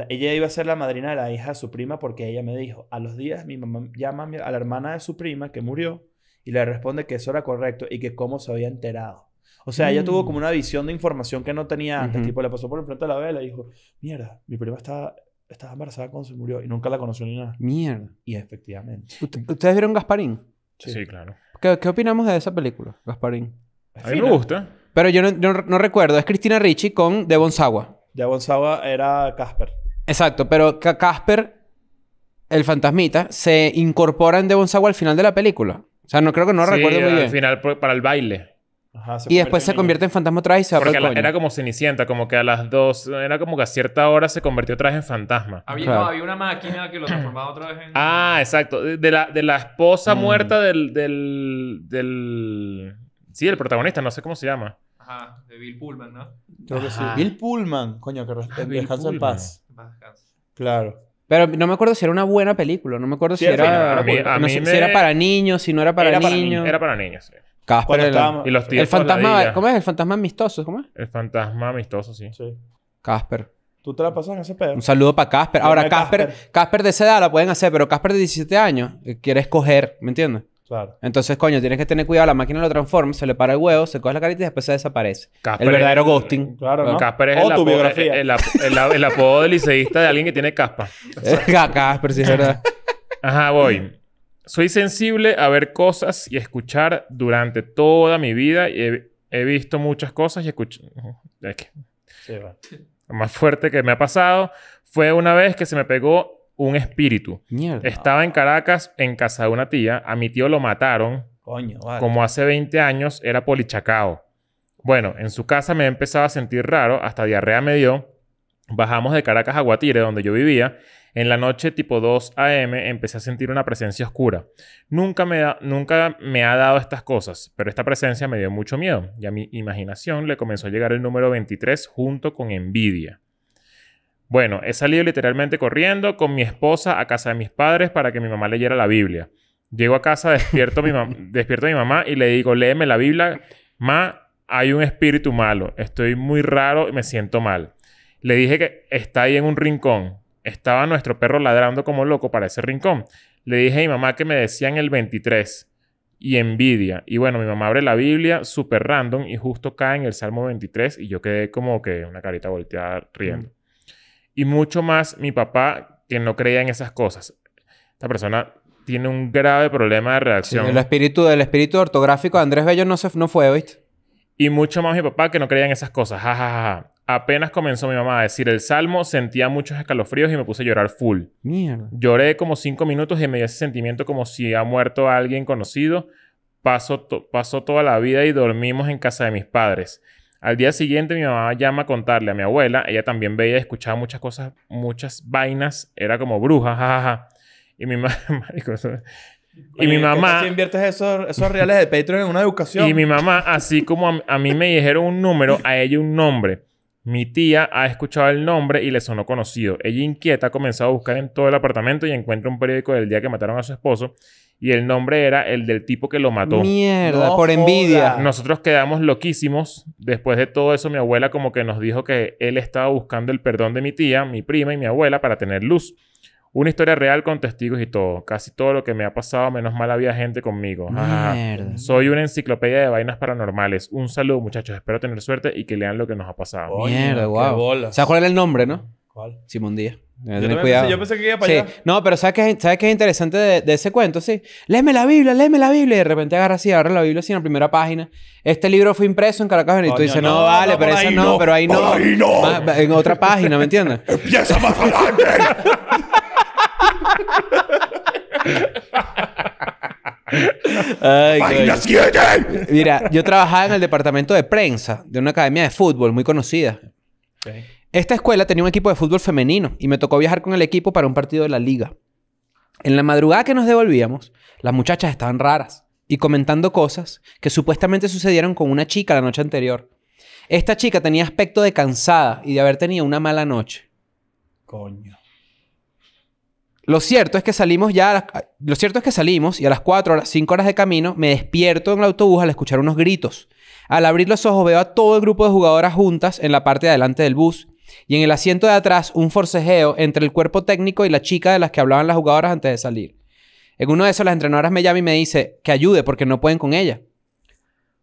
ella iba a ser la madrina de la hija de su prima porque ella me dijo, a los días mi mamá llama a la hermana de su prima que murió y le responde que eso era correcto y que cómo se había enterado. O sea, ella tuvo mm. como una visión de información que no tenía antes. Tipo, le pasó por el frente de la vela y dijo, mierda, mi prima está, estaba embarazada cuando se murió y nunca la conoció ni nada. Mierda. Y efectivamente. ¿Ustedes vieron Gasparín? Sí, claro. ¿Qué, opinamos de esa película, Gasparín? A mí me gusta. Pero yo no, recuerdo. Es Cristina Ricci con Devon Sawa. Devon Sawa era Casper. Exacto, pero Casper, el fantasmita, se incorpora en Devon Sawa al final de la película. O sea, no creo que no recuerdo muy bien. Al final, pues, para el baile y después se convierte en fantasma otra vez y se va Porque era como Cenicienta, como que a las dos, era como que a cierta hora se convirtió otra vez en fantasma. Había, había una máquina que lo transformaba otra vez en. Ah, exacto. De la, de la esposa mm. muerta del, del, del. Sí, el protagonista, no sé cómo se llama. Ajá, de Bill Pullman, ¿no? Creo que sí. Bill Pullman, coño, que descansa en paz. Claro. Pero no me acuerdo si era una buena película, no me acuerdo si, era, a no si era para niños, si no era para niños. era para niños, sí. Casper el, y los fantasma, ¿cómo es? El fantasma amistoso, ¿cómo es? El fantasma amistoso, sí. Casper. ¿Tú te la pasas en ese pedo? Un saludo para Casper. Ahora, Casper, Casper. de esa edad la pueden hacer, pero Casper de 17 años eh, quiere escoger, ¿me entiendes? Claro. Entonces, coño, tienes que tener cuidado. La máquina lo transforma, se le para el huevo, se coge la carita y después se desaparece. el verdadero ghosting. Claro, ¿no? Casper es O el, del liceísta de alguien que tiene caspa. Casper, sí, es verdad. Ajá, voy. Soy sensible a ver cosas y escuchar durante toda mi vida. Y he, visto muchas cosas y escuchado. Lo más fuerte que me ha pasado fue una vez que se me pegó un espíritu. Estaba en Caracas, en casa de una tía. A mi tío lo mataron. Coño, Como hace 20 años era polichacao. Bueno, en su casa me empezaba a sentir raro, hasta diarrea me dio. Bajamos de Caracas a Guatire, donde yo vivía, en la noche tipo 2 AM empecé a sentir una presencia oscura. Nunca me, nunca me ha dado estas cosas, pero esta presencia me dio mucho miedo y a mi imaginación le comenzó a llegar el número 23 junto con envidia. Bueno, he salido literalmente corriendo con mi esposa a casa de mis padres para que mi mamá leyera la Biblia. Llego a casa, despierto mi, despierto a mi mamá y le digo, léeme la Biblia, ma, hay un espíritu malo, estoy muy raro y me siento mal. Le dije que está ahí en un rincón, estaba nuestro perro ladrando como loco para ese rincón. Le dije a mi mamá que me decían el 23 y envidia. Y bueno, mi mamá abre la Biblia súper random y justo cae en el Salmo 23 y yo quedé como que una carita volteada riendo. Mm. Y mucho más mi papá que no creía en esas cosas. Esta persona tiene un grave problema de reacción. el espíritu del espíritu ortográfico de Andrés Bello no, se, fue, ¿viste? Y mucho más mi papá que no creía en esas cosas. Apenas comenzó mi mamá a decir el salmo, sentía muchos escalofríos y me puse a llorar full. Mierda. Lloré como cinco minutos y me dio ese sentimiento como si ha muerto alguien conocido. Pasó, pasó toda la vida y dormimos en casa de mis padres. Al día siguiente mi mamá llama a contarle a mi abuela. Ella también veía y escuchaba muchas cosas, muchas vainas. Era como bruja, jajaja. Y mi mamá... Y mi mamá... Si inviertes esos, reales de Patreon en una educación. Y mi mamá, así como a mí me dijeron un número, a ella un nombre. Mi tía ha escuchado el nombre y le sonó conocido. Ella inquieta ha comenzado a buscar en todo el apartamento y encuentra un periódico del día que mataron a su esposo y el nombre era el del tipo que lo mató. Mierda, por envidia. Nosotros quedamos loquísimos. Después de todo eso, mi abuela como que nos dijo que él estaba buscando el perdón de mi tía, mi prima y mi abuela para tener luz. Una historia real con testigos y todo. Casi todo lo que me ha pasado, menos mal había gente conmigo. Soy una enciclopedia de vainas paranormales. Un saludo, muchachos. Espero tener suerte y que lean lo que nos ha pasado. Mierda, guau. ¿Sabes cuál es el nombre, no? ¿Cuál? Simón Díaz. Yo, Pensé, que iba para sí. No, pero ¿sabes qué, ¿sabes qué es interesante de, ese cuento? Sí. Léeme la Biblia, léeme la Biblia. Y de repente agarra así, agarra la Biblia así en la primera página. Este libro fue impreso en Caracas Y tú dices, no, vale, pero eso no, pero ahí no. no. en otra página, ¿me entiendes? Empieza más adelante. Mira, yo trabajaba en el departamento de prensa de una academia de fútbol muy conocida. Esta escuela tenía un equipo de fútbol femenino y me tocó viajar con el equipo para un partido de la liga. En la madrugada que nos devolvíamos, las muchachas estaban raras y comentando cosas que supuestamente sucedieron con una chica la noche anterior. Esta chica tenía aspecto de cansada y de haber tenido una mala noche. Coño. Lo cierto es que salimos ya, lo cierto es que salimos y a las 4 horas, 5 horas de camino me despierto en el autobús al escuchar unos gritos. Al abrir los ojos veo a todo el grupo de jugadoras juntas en la parte de adelante del bus y en el asiento de atrás un forcejeo entre el cuerpo técnico y la chica de las que hablaban las jugadoras antes de salir. En uno de esos las entrenadoras me llama y me dice que ayude porque no pueden con ella.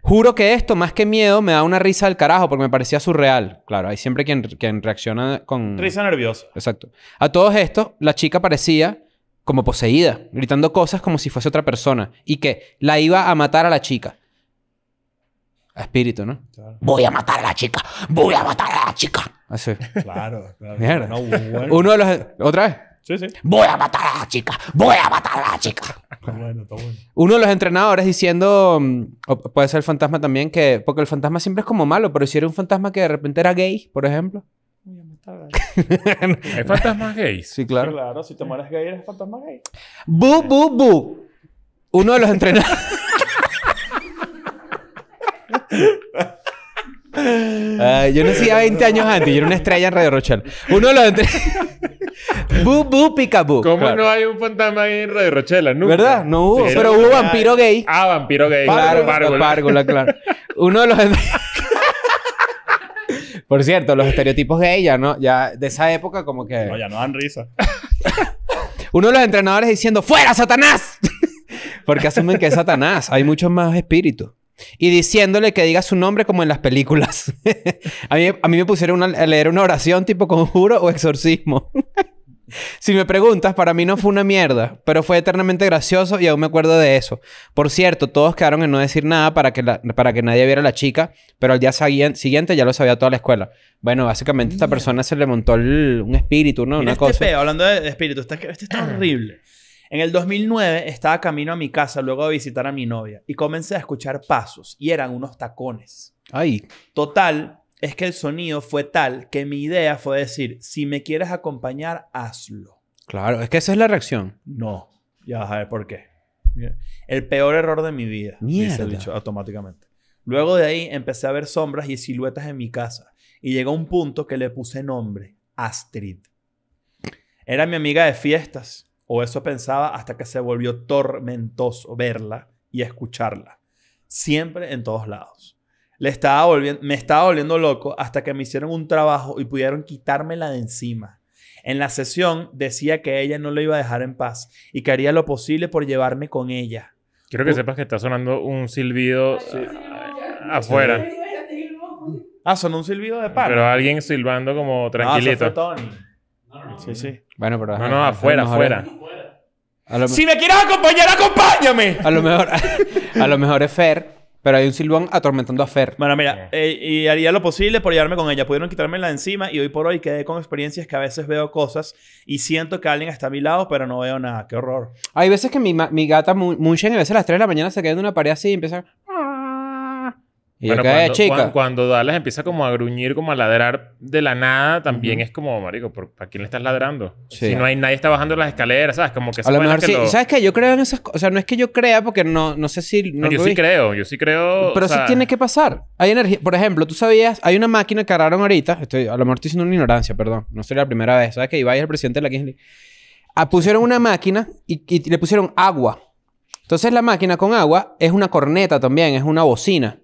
Juro que esto, más que miedo, me da una risa al carajo porque me parecía surreal. Claro, hay siempre quien, reacciona con... Risa nerviosa. Exacto. A todos estos, la chica parecía como poseída, gritando cosas como si fuese otra persona y que la iba a matar a la chica. A espíritu, ¿no? Voy a matar a la chica, voy a matar a la chica. Así. Ah, claro, claro. Mierda. Uno de los... ¿Otra vez? Sí, sí. Voy a matar a la chica, voy a matar a la chica. bueno, bueno. Uno de los entrenadores diciendo, mm, puede ser el fantasma también, que, porque el fantasma siempre es como malo, pero si era un fantasma que de repente era gay, por ejemplo. ¿Hay fantasmas gays? Sí, claro. claro, si te mueres gay eres fantasma gay. Bu, bu, bu. Uno de los entrenadores. Ah, yo nací 20 años antes, yo era una estrella en Radio Rochelle. Uno de los entrenadores. bu, bu, picabu! ¿Cómo no hay un fantasma ahí en Radio Rochela? ¿Verdad? No hubo. pero hubo vampiro gay. Ah, vampiro gay. Claro, párgola. párgola claro. Uno de los... Por cierto, los estereotipos gay ya no... Ya de esa época como que... No, ya no dan risa. Uno de los entrenadores diciendo... ¡Fuera, Satanás! Porque asumen que es Satanás. Hay muchos más espíritus y diciéndole que diga su nombre como en las películas. a, mí, me pusieron a leer una oración tipo conjuro o exorcismo. Si me preguntas, para mí no fue una mierda, pero fue eternamente gracioso y aún me acuerdo de eso. Por cierto, todos quedaron en no decir nada para que, para que nadie viera a la chica, pero al día siguiente ya lo sabía toda la escuela. Bueno, básicamente esta persona se le montó un espíritu, ¿no? una este cosa. hablando de, espíritu, este, este está ah. horrible. En el 2009 estaba camino a mi casa luego de visitar a mi novia y comencé a escuchar pasos y eran unos tacones. Ay. Total, es que el sonido fue tal que mi idea fue decir, si me quieres acompañar, hazlo. Claro, es que esa es la reacción. No, ya vas a ver por qué. El peor error de mi vida, Mierda. el dicho automáticamente. Luego de ahí empecé a ver sombras y siluetas en mi casa y llegó un punto que le puse nombre, Astrid. Era mi amiga de fiestas o eso pensaba hasta que se volvió tormentoso verla y escucharla. Siempre en todos lados. Le estaba volviendo, me estaba volviendo loco hasta que me hicieron un trabajo y pudieron quitármela de encima. En la sesión decía que ella no lo iba a dejar en paz y que haría lo posible por llevarme con ella. Quiero que sepas que está sonando un silbido afuera. Ah, sonó un silbido de par. Pero alguien silbando como ah, tranquilito. Sí, sí. Bueno, pero. No, no, afuera, afuera. Si me quieres acompañar, acompáñame. A lo mejor, a lo mejor es Fer, pero hay un silbón atormentando a Fer. Bueno, mira, eh, y haría lo posible por llevarme con ella. Pudieron quitarme la encima y hoy por hoy quedé con experiencias que a veces veo cosas y siento que alguien está a mi lado, pero no veo nada. Qué horror. Hay veces que mi, mi gata Munchen, a veces a las 3 de la mañana se queda en una pared así y empieza. Y cuando, chica. Cuando, Dallas empieza como a gruñir, como a ladrar de la nada, también es como, marico, ¿para quién le estás ladrando? Si no hay nadie está bajando las escaleras, ¿sabes? Como que... A lo mejor sí. ¿Sabes qué? Yo creo en esas cosas. O sea, no es que yo crea porque no, no sé si... yo sí creo. Yo sí creo... Pero o sea... sí tiene que pasar. Hay energía... Por ejemplo, tú sabías... Hay una máquina que agarraron ahorita. Estoy, a lo mejor estoy diciendo una ignorancia, perdón. No sería la primera vez. ¿Sabes que Ibai es el presidente de la Kingsley? Ah, pusieron una máquina y le pusieron agua. Entonces la máquina con agua es una corneta también. Es una bocina.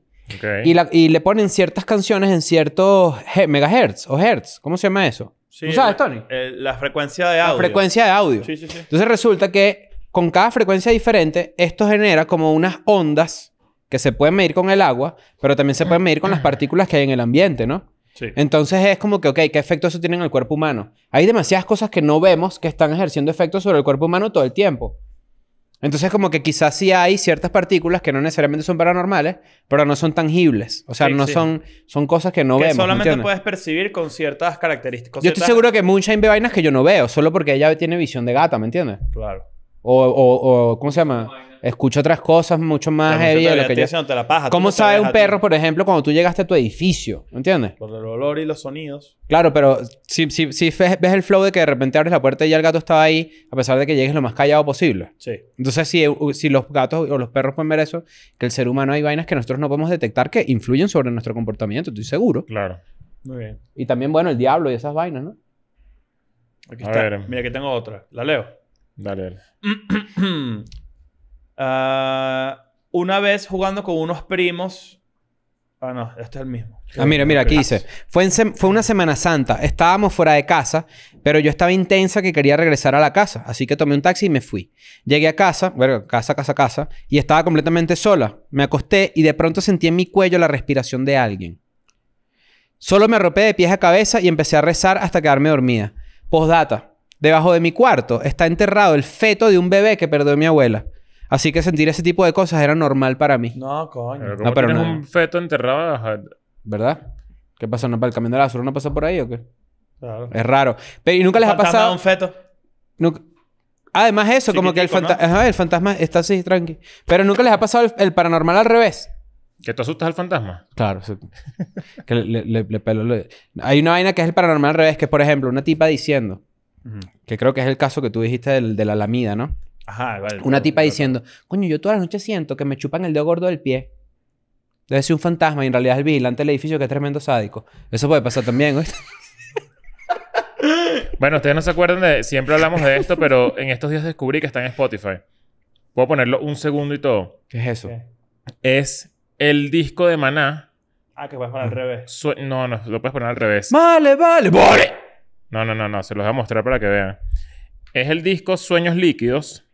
Y, le ponen ciertas canciones en ciertos megahertz o hertz. ¿Cómo se llama eso? ¿Tú sabes, Tony? la frecuencia de audio. La frecuencia de audio. Sí, sí, sí. Entonces resulta que con cada frecuencia diferente, esto genera como unas ondas que se pueden medir con el agua, pero también se pueden medir con las partículas que hay en el ambiente, ¿no? Sí. Entonces es como que, ok, ¿qué efecto eso tiene en el cuerpo humano? Hay demasiadas cosas que no vemos que están ejerciendo efectos sobre el cuerpo humano todo el tiempo. Entonces, como que quizás sí hay ciertas partículas que no necesariamente son paranormales, pero no son tangibles. O sea, no son... Son cosas que no que solamente puedes percibir con ciertas características. Yo estoy seguro que Moonshine ve vainas que yo no veo, solo porque ella tiene visión de gata, ¿me entiendes? Claro. O, ¿cómo se llama? Escucha otras cosas mucho más heavy de lo que la paja, ¿Cómo sabe un perro, por ejemplo, cuando tú llegaste a tu edificio? ¿Entiendes? Por el olor y los sonidos. Claro, pero si, si, si ves, el flow de que de repente abres la puerta y ya el gato estaba ahí, a pesar de que llegues lo más callado posible. Sí. Entonces, si, si los gatos o los perros pueden ver eso, que el ser humano hay vainas que nosotros no podemos detectar que influyen sobre nuestro comportamiento, estoy seguro. Claro. Muy bien. Y también, bueno, el diablo y esas vainas, ¿no? Aquí está. Mira, aquí tengo otra. ¿La leo? Dale, ah, una vez jugando con unos primos. Ah, no, este es el mismo. Ah, mira, mira, aquí dice. Fue, fue una Semana Santa. Estábamos fuera de casa, pero yo estaba intensa que quería regresar a la casa. Así que tomé un taxi y me fui. Llegué a casa, bueno, casa, casa, casa, y estaba completamente sola. Me acosté y de pronto sentí en mi cuello la respiración de alguien. Solo me arropé de pies a cabeza y empecé a rezar hasta quedarme dormida. Postdata. Debajo de mi cuarto está enterrado el feto de un bebé que perdió mi abuela. Así que sentir ese tipo de cosas era normal para mí. No, coño. Pero ah, no, un feto enterrado. ¿Verdad? ¿Qué pasa? ¿No, ¿El camión de la no pasa por ahí o qué? Claro. Es raro. Pero, ¿Y nunca les ha pasado...? un feto? Además eso, como que el, el fantasma está así, tranqui. Pero ¿nunca les ha pasado el, paranormal al revés? ¿Que tú asustas al fantasma? Claro. le, Hay una vaina que es el paranormal al revés, que es, por ejemplo, una tipa diciendo... Que creo que es el caso que tú dijiste de la lamida, ¿no? Ajá, vale. Una tipa diciendo, coño, yo todas las noches siento que me chupan el dedo gordo del pie. Debe ser un fantasma y en realidad es el vigilante del edificio que es tremendo sádico. Eso puede pasar también, bueno, ustedes no se acuerdan de... Siempre hablamos de esto, pero en estos días descubrí que está en Spotify. Puedo ponerlo un segundo y todo. ¿Qué es eso? Es el disco de Maná. Ah, que puedes poner al revés. no, no, lo puedes poner al revés. Vale, vale, vale. No, no, no, no. Se los voy a mostrar para que vean. Es el disco Sueños Líquidos.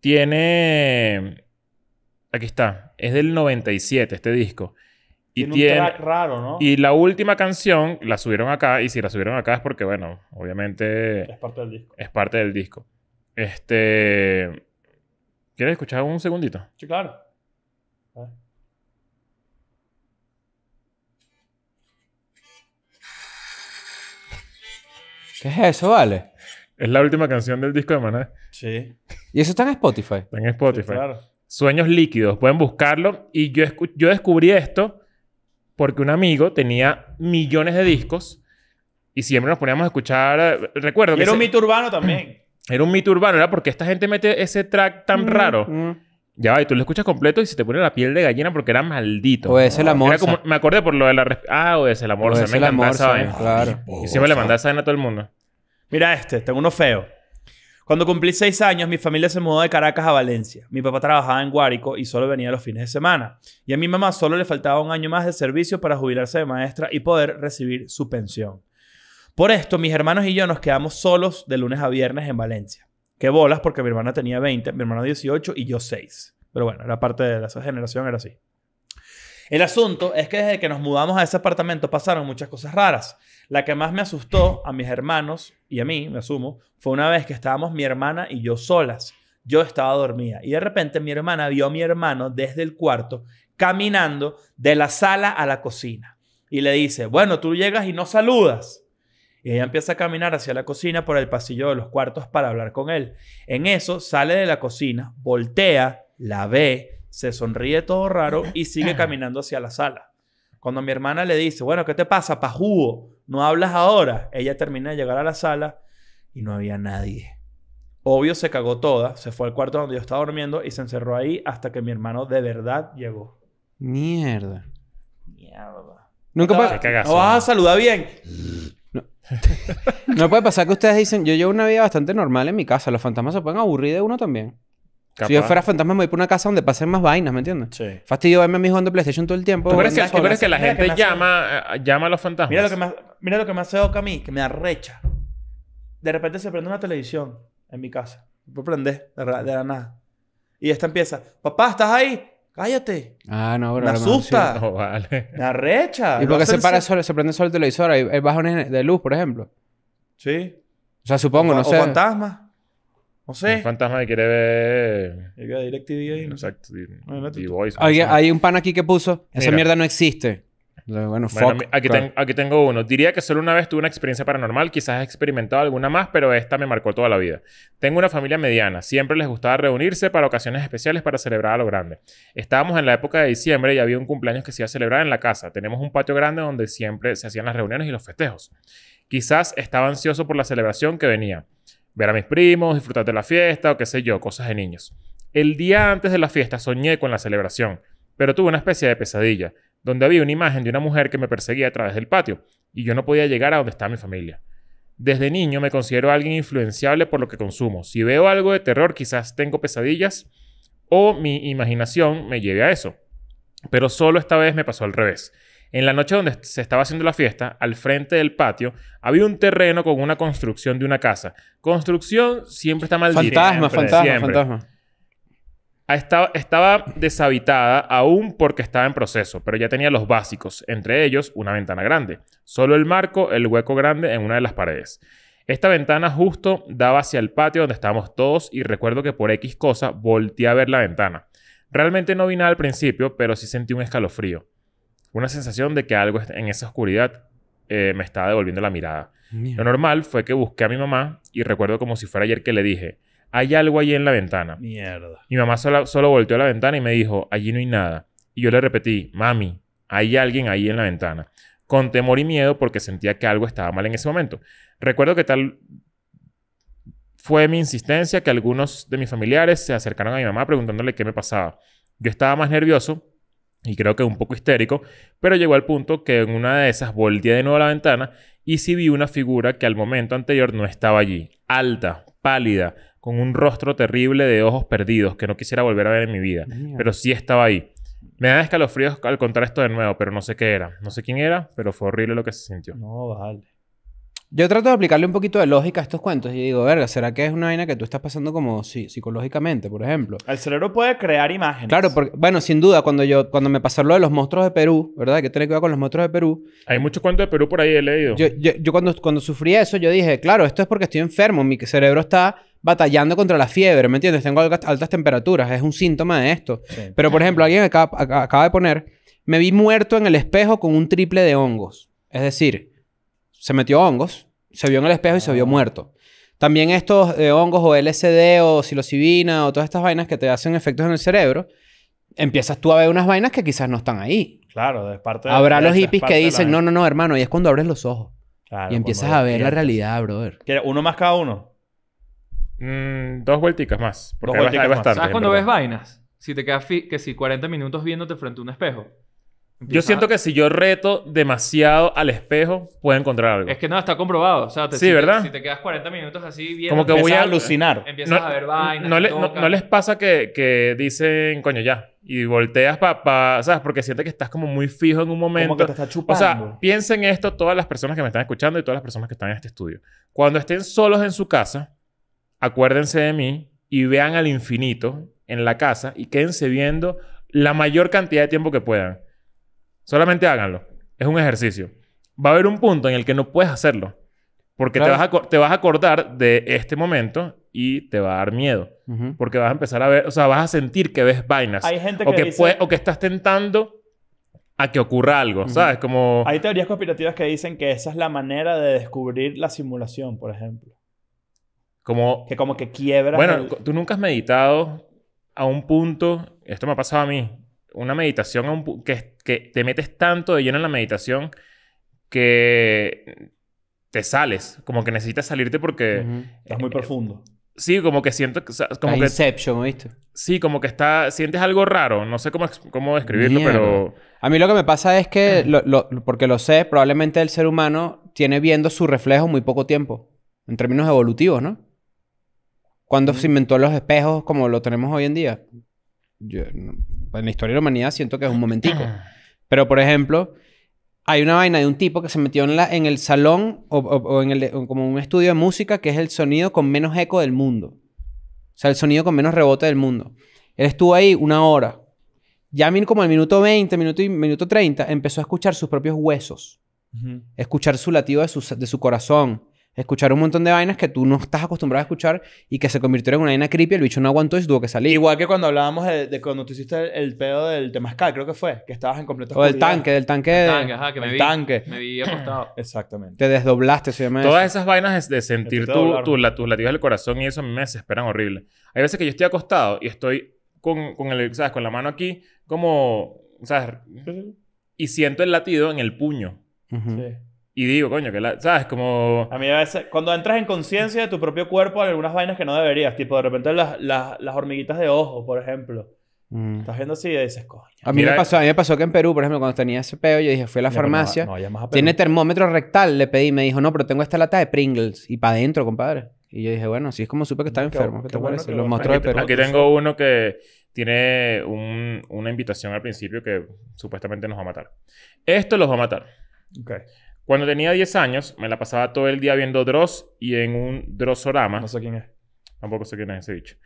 Tiene. Aquí está. Es del 97 este disco. Y tiene, tiene, un track raro, ¿no? Y la última canción la subieron acá. Y si la subieron acá es porque, bueno, obviamente. Es parte del disco. Es parte del disco. Este. ¿Quieres escuchar un segundito? Sí, claro. A ver. ¿Qué es eso, vale? Es la última canción del disco de Maná. Sí. ¿Y eso está en Spotify? Está en Spotify. claro. Sueños líquidos. Pueden buscarlo. Y yo, yo descubrí esto porque un amigo tenía millones de discos y siempre nos poníamos a escuchar. Recuerdo que. Era un mito urbano también. Era un mito urbano, era porque esta gente mete ese track tan mm, raro. Mm. Ya y tú lo escuchas completo y se te pone la piel de gallina porque era maldito. O es el amor. Me acordé por lo de la... Ah, o es el amor. O es me el amor, claro. Y siempre le mandaba a todo el mundo. Mira este, tengo uno feo. Cuando cumplí seis años, mi familia se mudó de Caracas a Valencia. Mi papá trabajaba en Guárico y solo venía los fines de semana. Y a mi mamá solo le faltaba un año más de servicio para jubilarse de maestra y poder recibir su pensión. Por esto, mis hermanos y yo nos quedamos solos de lunes a viernes en Valencia. Qué bolas, porque mi hermana tenía 20, mi hermana 18 y yo 6. Pero bueno, era parte de esa generación, era así. El asunto es que desde que nos mudamos a ese apartamento pasaron muchas cosas raras. La que más me asustó a mis hermanos y a mí, me asumo, fue una vez que estábamos mi hermana y yo solas. Yo estaba dormida y de repente mi hermana vio a mi hermano desde el cuarto caminando de la sala a la cocina y le dice, bueno, tú llegas y no saludas. Y ella empieza a caminar hacia la cocina por el pasillo de los cuartos para hablar con él. En eso sale de la cocina, voltea, la ve, se sonríe todo raro y sigue caminando hacia la sala. Cuando mi hermana le dice, bueno, ¿qué te pasa, pajugo? ¿No hablas ahora? Ella termina de llegar a la sala y no había nadie. Obvio se cagó toda, se fue al cuarto donde yo estaba durmiendo y se encerró ahí hasta que mi hermano de verdad llegó. Mierda. Mierda. Nunca No bien no puede pasar que ustedes dicen, yo llevo una vida bastante normal en mi casa. Los fantasmas se pueden aburrir de uno también. Si yo fuera fantasma, me voy por una casa donde pasen más vainas, ¿me entiendes? Sí. Fastidio verme a mis jugando PlayStation todo el tiempo. ¿Tú crees que, la gente llama, eh, llama a los fantasmas? Mira lo que me, mira lo a mí, que me arrecha. De repente se prende una televisión en mi casa. Me prende de la nada. Y esta empieza, papá, ¿estás ahí? Cállate. Ah, no, bro. Me asusta. No, vale. Me arrecha. ¿Y por qué se, para solo se prende el televisor? ¿Hay, bajones de luz, por ejemplo? Sí. O sea, supongo, no sé. O fantasma? No sé. Un fantasma que quiere ver... Llega DirecTV ahí. Exacto. Y, voice, hay, un pan aquí que puso. Esa mierda no existe. Bueno, aquí, aquí, tengo uno. Diría que solo una vez tuve una experiencia paranormal, quizás he experimentado alguna más, pero esta me marcó toda la vida. Tengo una familia mediana, siempre les gustaba reunirse para ocasiones especiales para celebrar a lo grande. Estábamos en la época de diciembre y había un cumpleaños que se iba a celebrar en la casa. Tenemos un patio grande donde siempre se hacían las reuniones y los festejos. Quizás estaba ansioso por la celebración que venía. Ver a mis primos, disfrutar de la fiesta o qué sé yo, cosas de niños. El día antes de la fiesta soñé con la celebración, pero tuve una especie de pesadilla donde había una imagen de una mujer que me perseguía a través del patio y yo no podía llegar a donde está mi familia. Desde niño me considero alguien influenciable por lo que consumo. Si veo algo de terror, quizás tengo pesadillas o mi imaginación me lleve a eso. Pero solo esta vez me pasó al revés. En la noche donde se estaba haciendo la fiesta, al frente del patio, había un terreno con una construcción de una casa. Construcción siempre está maldita. Fantasma, fantasma, fantasma. Ah, estaba, deshabitada aún porque estaba en proceso, pero ya tenía los básicos, entre ellos una ventana grande, solo el marco, el hueco grande en una de las paredes. Esta ventana justo daba hacia el patio donde estábamos todos y recuerdo que por X cosa volteé a ver la ventana. Realmente no vi nada al principio, pero sí sentí un escalofrío. Una sensación de que algo en esa oscuridad eh, me estaba devolviendo la mirada. Lo normal fue que busqué a mi mamá y recuerdo como si fuera ayer que le dije, hay algo allí en la ventana. Mierda. Mi mamá solo, solo volteó a la ventana y me dijo, allí no hay nada. Y yo le repetí, mami, hay alguien ahí en la ventana. Con temor y miedo porque sentía que algo estaba mal en ese momento. Recuerdo que tal fue mi insistencia que algunos de mis familiares se acercaron a mi mamá preguntándole qué me pasaba. Yo estaba más nervioso y creo que un poco histérico, pero llegó al punto que en una de esas volteé de nuevo a la ventana y sí vi una figura que al momento anterior no estaba allí, alta, pálida, con un rostro terrible de ojos perdidos que no quisiera volver a ver en mi vida. Pero sí estaba ahí. Me da escalofríos al contar esto de nuevo, pero no sé qué era. No sé quién era, pero fue horrible lo que se sintió. No, vale. Yo trato de aplicarle un poquito de lógica a estos cuentos y digo, verga, ¿será que es una vaina que tú estás pasando como psicológicamente, por ejemplo? El cerebro puede crear imágenes. Claro, porque, bueno, sin duda, cuando yo, cuando me pasó lo de los monstruos de Perú, ¿verdad? Que Hay que tener con los monstruos de Perú. Hay muchos cuentos de Perú por ahí, he leído. Yo, cuando, cuando sufrí eso, yo dije, claro, esto es porque estoy enfermo, mi cerebro está batallando contra la fiebre, ¿me entiendes? Tengo altas, temperaturas, es un síntoma de esto. Pero, por ejemplo, alguien acaba, de poner, me vi muerto en el espejo con un triple de hongos. Es decir, se metió hongos, se vio en el espejo y se vio ah. muerto. También estos eh, hongos o LSD o psilocibina o todas estas vainas que te hacen efectos en el cerebro, empiezas tú a ver unas vainas que quizás no están ahí. Claro, es parte de Habrá los hippies que dicen, no, no, no, hermano, y es cuando abres los ojos. y empiezas a ver la realidad, brother. ¿Uno más cada uno? Mm, dos vuelticas más. ¿Sabes cuando ves vainas? Si te quedas que si 40 minutos viéndote frente a un espejo. Yo siento que si yo reto demasiado al espejo, puedo encontrar algo. Es que no, está comprobado. sí, si, ¿verdad? si te quedas 40 minutos así viendo... Como que voy a alucinar. Empiezas a ver vainas. No, les pasa que, dicen, coño, ya. Y volteas para... ¿Sabes? Porque sientes que estás como muy fijo en un momento. Como que te está chupando. O sea, piensen esto todas las personas que me están escuchando y todas las personas que están en este estudio. Cuando estén solos en su casa acuérdense de mí y vean al infinito en la casa y quédense viendo la mayor cantidad de tiempo que puedan. Solamente háganlo. Es un ejercicio. Va a haber un punto en el que no puedes hacerlo. Porque te, vas a, te, vas a, acordar de este momento y te va a dar miedo. Porque vas a empezar a ver, o sea, vas a sentir que ves vainas. Hay gente que, o que, dice... o que estás tentando a que ocurra algo, ¿sabes? Como... Hay teorías conspirativas que dicen que esa es la manera de descubrir la simulación, por ejemplo. Como, que como que quiebra. Bueno, tú nunca has meditado a un punto, esto me ha pasado a mí, una meditación a un que, que te metes tanto de lleno en la meditación que te sales, como que necesitas salirte porque... es muy eh, profundo. Sí, como que siento... como que, Inception, ¿viste? Sí, como que está... Sientes algo raro. No sé cómo, cómo describirlo, pero... A mí lo que me pasa es que... porque lo sé, probablemente el ser humano tiene viendo su reflejo muy poco tiempo. En términos evolutivos, ¿no? ¿Cuándo se inventó los espejos como lo tenemos hoy en día? Pues, en la historia de la humanidad siento que es un momentico. Pero, por ejemplo, hay una vaina de un tipo que se metió en, la, en el salón o, en el, como un estudio de música que es el sonido con menos eco del mundo. O sea, el sonido con menos rebote del mundo. Él estuvo ahí una hora. Ya como al minuto 20, minuto, y, minuto 30, empezó a escuchar sus propios huesos. Escuchar su latido de su, de su corazón escuchar un montón de vainas que tú no estás acostumbrado a escuchar y que se convirtieron en una vaina creepy. El bicho no aguantó y tuvo que salir. Igual que cuando hablábamos de, cuando tú hiciste el, pedo del temazcal, creo que fue, que estabas en completo. O del tanque, del tanque. tanque, me vi. acostado. Exactamente. Te desdoblaste, Todas esas vainas de sentir tu, la, tus latidos del corazón y eso a mí me desesperan horrible. Hay veces que yo estoy acostado y estoy con, el, ¿sabes? Con la mano aquí, como, ¿sabes? Y siento el latido en el puño. Sí. Y digo, coño, que la. ¿Sabes? Como. A mí a veces. Cuando entras en conciencia de tu propio cuerpo, hay algunas vainas que no deberías. Tipo, de repente las, las, las hormiguitas de ojo, por ejemplo. Mm. Estás viendo así y dices, coño. A mí, me pasó, a mí me pasó que en Perú, por ejemplo, cuando tenía ese peo, yo dije, fui a la farmacia. No, a Tiene termómetro rectal, le pedí. Me dijo, no, pero tengo esta lata de Pringles. Y para adentro, compadre. Y yo dije, bueno, si es como supe que estaba enfermo. ¿Qué, te parece? Que Los mostró de Perú. Aquí tengo uno que tiene un, una invitación al principio que supuestamente nos va a matar. Esto los va a matar. Okay. Cuando tenía 10 años, me la pasaba todo el día viendo Dross y en un Drossorama. No sé quién es. Tampoco sé quién es ese bicho.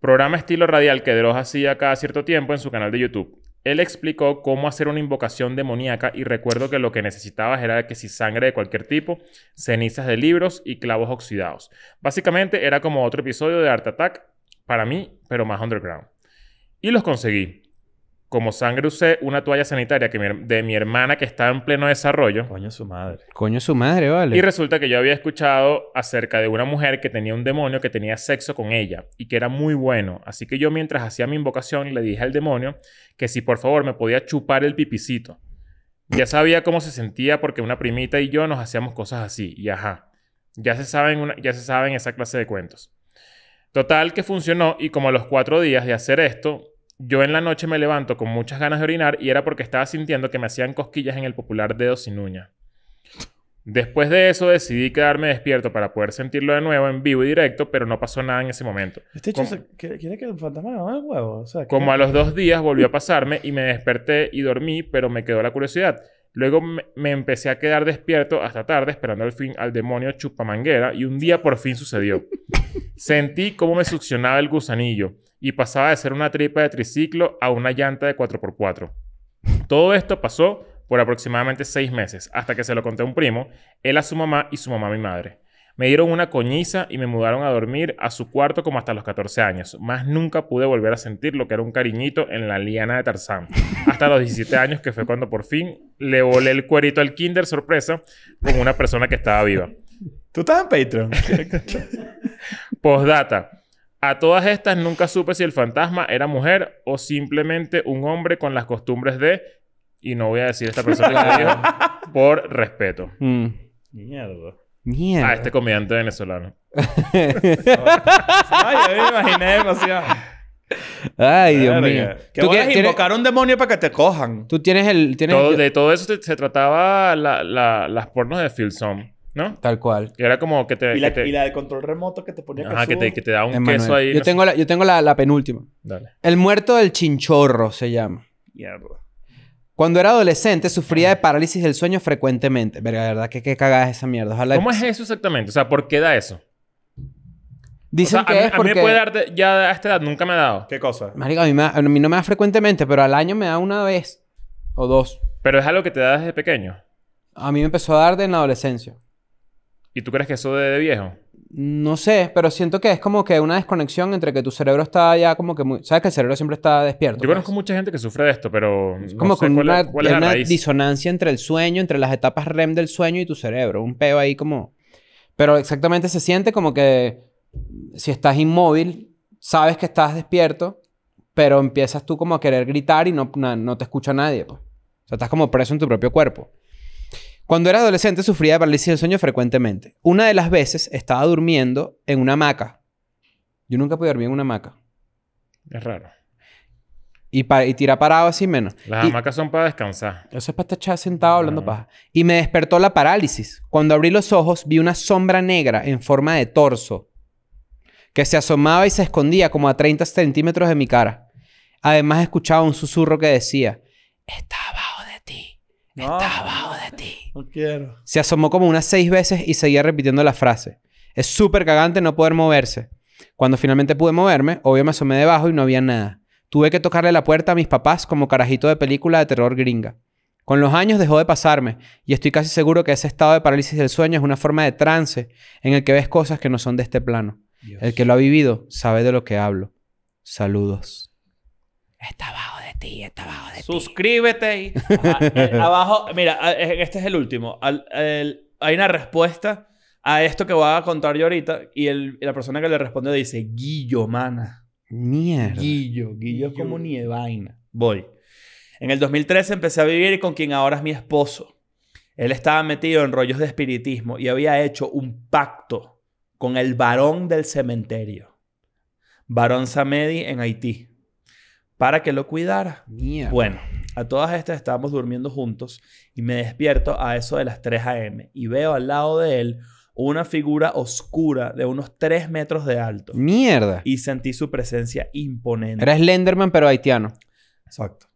Programa estilo radial que Dross hacía cada cierto tiempo en su canal de YouTube. Él explicó cómo hacer una invocación demoníaca y recuerdo que lo que necesitabas era que si sangre de cualquier tipo, cenizas de libros y clavos oxidados. Básicamente era como otro episodio de Art Attack para mí, pero más underground. Y los conseguí como sangre usé una toalla sanitaria que de mi hermana que estaba en pleno desarrollo. Coño su madre. Coño su madre, vale. Y resulta que yo había escuchado acerca de una mujer que tenía un demonio que tenía sexo con ella y que era muy bueno. Así que yo mientras hacía mi invocación le dije al demonio que si por favor me podía chupar el pipicito. Ya sabía cómo se sentía porque una primita y yo nos hacíamos cosas así. Y ajá, ya se saben, una, ya se saben esa clase de cuentos. Total que funcionó y como a los cuatro días de hacer esto, yo en la noche me levanto con muchas ganas de orinar y era porque estaba sintiendo que me hacían cosquillas en el popular dedo sin uña. Después de eso decidí quedarme despierto para poder sentirlo de nuevo en vivo y directo, pero no pasó nada en ese momento. como, a los dos días volvió a pasarme y me desperté y dormí, pero me quedó la curiosidad. Luego me, empecé a quedar despierto hasta tarde esperando al fin al demonio chupamanguera y un día por fin sucedió. Sentí cómo me succionaba el gusanillo y pasaba de ser una tripa de triciclo a una llanta de 4x4. Todo esto pasó por aproximadamente seis meses, hasta que se lo conté a un primo, él a su mamá y su mamá a mi madre. Me dieron una coñiza y me mudaron a dormir a su cuarto como hasta los 14 años. Más nunca pude volver a sentir lo que era un cariñito en la liana de Tarzán. Hasta los 17 años, que fue cuando por fin le volé el cuerito al Kinder sorpresa con una persona que estaba viva. ¿Tú estás en Patreon? Postdata. A todas estas nunca supe si el fantasma era mujer o simplemente un hombre con las costumbres de... Y no voy a decir esta persona que dijo por respeto. Mm. Mierda. Mierda. A este comediante venezolano. Ay, yo me imaginé demasiado. Ay, Dios mío. ¿Tú quieres invocar un demonio para que te cojan. Tú tienes el... De todo eso se, trataba las pornos de Phil Song. ¿No? Tal cual. Y era como que te... Y la, de control remoto que te ponía que, te, que te da un queso ahí. Yo tengo, la, yo tengo la, penúltima. Dale. El muerto del chinchorro se llama. Mierda. Cuando era adolescente sufría de parálisis del sueño frecuentemente. Verga, la verdad que qué cagada esa mierda. ¿Cómo es eso exactamente? O sea, ¿por qué da eso? Dicen que a mí, me puede dar... ya a esta edad nunca me ha dado. ¿Qué cosa? a mí, me, no me da frecuentemente, pero al año me da una vez o dos. Pero es algo que te da desde pequeño. A mí me empezó a dar de en la adolescencia. ¿Y tú crees que eso de, de viejo? No sé, pero siento que es como que una desconexión entre que tu cerebro está ya como que muy... Sabes que el cerebro siempre está despierto. Yo conozco pues. mucha gente que sufre de esto, pero... como no sé cuál, cuál es una disonancia entre el sueño, entre las etapas REM del sueño y tu cerebro. Un peo ahí como... Pero exactamente se siente como que si estás inmóvil, sabes que estás despierto, pero empiezas tú como a querer gritar y no, no te escucha nadie. Pues. O sea, estás como preso en tu propio cuerpo. Cuando era adolescente sufría de parálisis del sueño frecuentemente. Una de las veces estaba durmiendo en una hamaca. Yo nunca pude dormir en una hamaca. Es raro. Y, para, parado así menos. Las hamacas son para descansar. Eso es para estar sentado hablando ah. paja. Y me despertó la parálisis. Cuando abrí los ojos vi una sombra negra en forma de torso que se asomaba y se escondía como a 30 centímetros de mi cara. Además escuchaba un susurro que decía, está no. Ah. abajo de ti. No quiero. Se asomó como unas seis veces y seguía repitiendo la frase. Es súper cagante no poder moverse. Cuando finalmente pude moverme, obvio me asomé debajo y no había nada. Tuve que tocarle la puerta a mis papás como carajito de película de terror gringa. Con los años dejó de pasarme y estoy casi seguro que ese estado de parálisis del sueño es una forma de trance en el que ves cosas que no son de este plano. El que lo ha vivido sabe de lo que hablo. Saludos. Estaba suscríbete y eh, abajo mira, eh, este es el último. hay una respuesta a esto que voy a contar yo ahorita y la persona que le responde dice, Guillo, mana. Mierda. Guillo, Guillo, como nievaina. Voy. En el 2013 empecé a vivir con quien ahora es mi esposo. Él estaba metido en rollos de espiritismo y había hecho un pacto con el varón del cementerio, varón Samedi en Haití para que lo cuidara. Bueno, a todas estas estábamos durmiendo juntos y me despierto a eso de las 3 a.m. y veo al lado de él una figura oscura de unos 3 metros de alto. Mierda. Y sentí su presencia imponente. Era Slenderman pero haitiano. Exacto.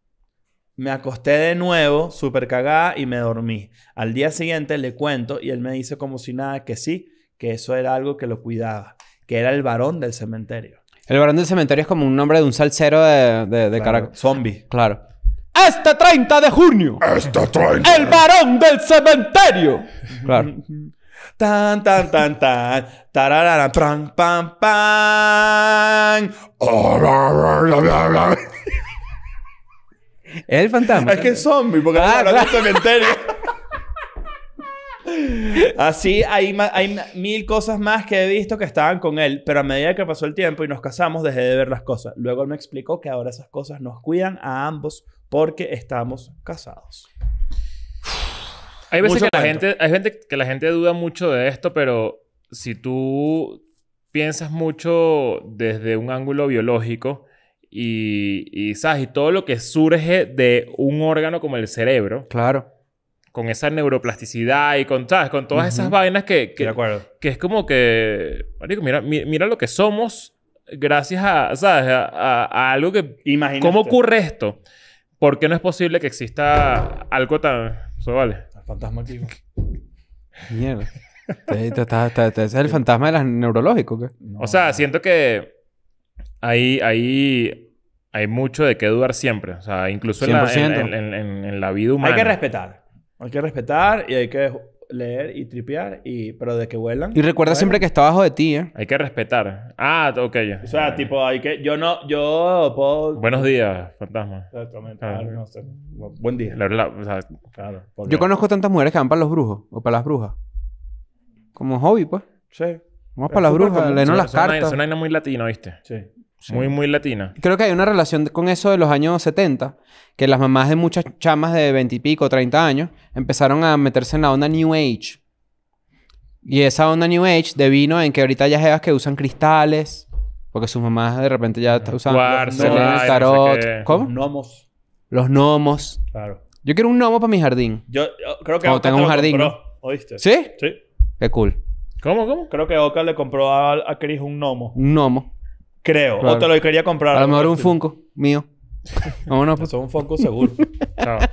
Me acosté de nuevo, súper cagada, y me dormí. Al día siguiente le cuento y él me dice como si nada que sí, que eso era algo que lo cuidaba, que era el varón del cementerio. El varón del cementerio es como un nombre de un salsero de, de, Zombie. Claro. Este 30 de junio. Este 30. El varón del cementerio. Claro. Tan, tan, tan, tan. Tararara, pran, pam, pam. el fantasma. Es que es zombie, porque ah, el varón del cementerio. Así hay, hay mil cosas más que he visto que estaban con él, pero a medida que pasó el tiempo y nos casamos dejé de ver las cosas. Luego me explicó que ahora esas cosas nos cuidan a ambos porque estamos casados. Hay veces que la gente, que la gente duda mucho de esto, pero si tú piensas mucho desde un ángulo biológico y, y sabes y todo lo que surge de un órgano como el cerebro, claro, con esa neuroplasticidad y con, con todas esas vainas que, que, que, es como que, mira, mira lo que somos gracias a, algo que... ¿Cómo ocurre esto? ¿Por qué no es posible que exista algo tan... vale. El fantasma Mierda. ¿Es el fantasma de las neurológicos? O sea, siento que ahí, ahí hay mucho de qué dudar siempre. O sea, incluso en la, vida humana. Hay que respetar. Hay que respetar y hay que leer y tripear, y, pero de que vuelan. Y recuerda siempre que está abajo de ti, ¿eh? Hay que respetar. Ah, ok. O sea, tipo, hay que... Yo no... Yo puedo... Buenos días, fantasma. Exactamente. Ah, Buen día. claro, Yo conozco tantas mujeres que van para los brujos o para las brujas. Como hobby, pues. Sí. Vamos para las brujas, leen las cartas. Es una muy latina, ¿viste? Sí. Muy, muy latina. Creo que hay una relación con eso de los años 70, que las mamás de muchas chamas de 20 y pico, 30 años, empezaron a meterse en la onda New Age. Y esa onda New Age devino en que ahorita ya llevas que usan cristales, porque sus mamás de repente ya usan usando... No ¿Cómo? Gnomos. Los gnomos. Claro. Yo quiero un gnomo para mi jardín. Yo, creo que... tengo un jardín. ¿Oíste? ¿Sí? Sí. Qué cool. ¿Cómo, cómo? Creo que Oka le compró a, a Chris un gnomo. Un gnomo. Creo. O te lo quería comprar. A lo mejor un Funko mío. Vámonos. Pues. Eso es un Funko seguro. claro.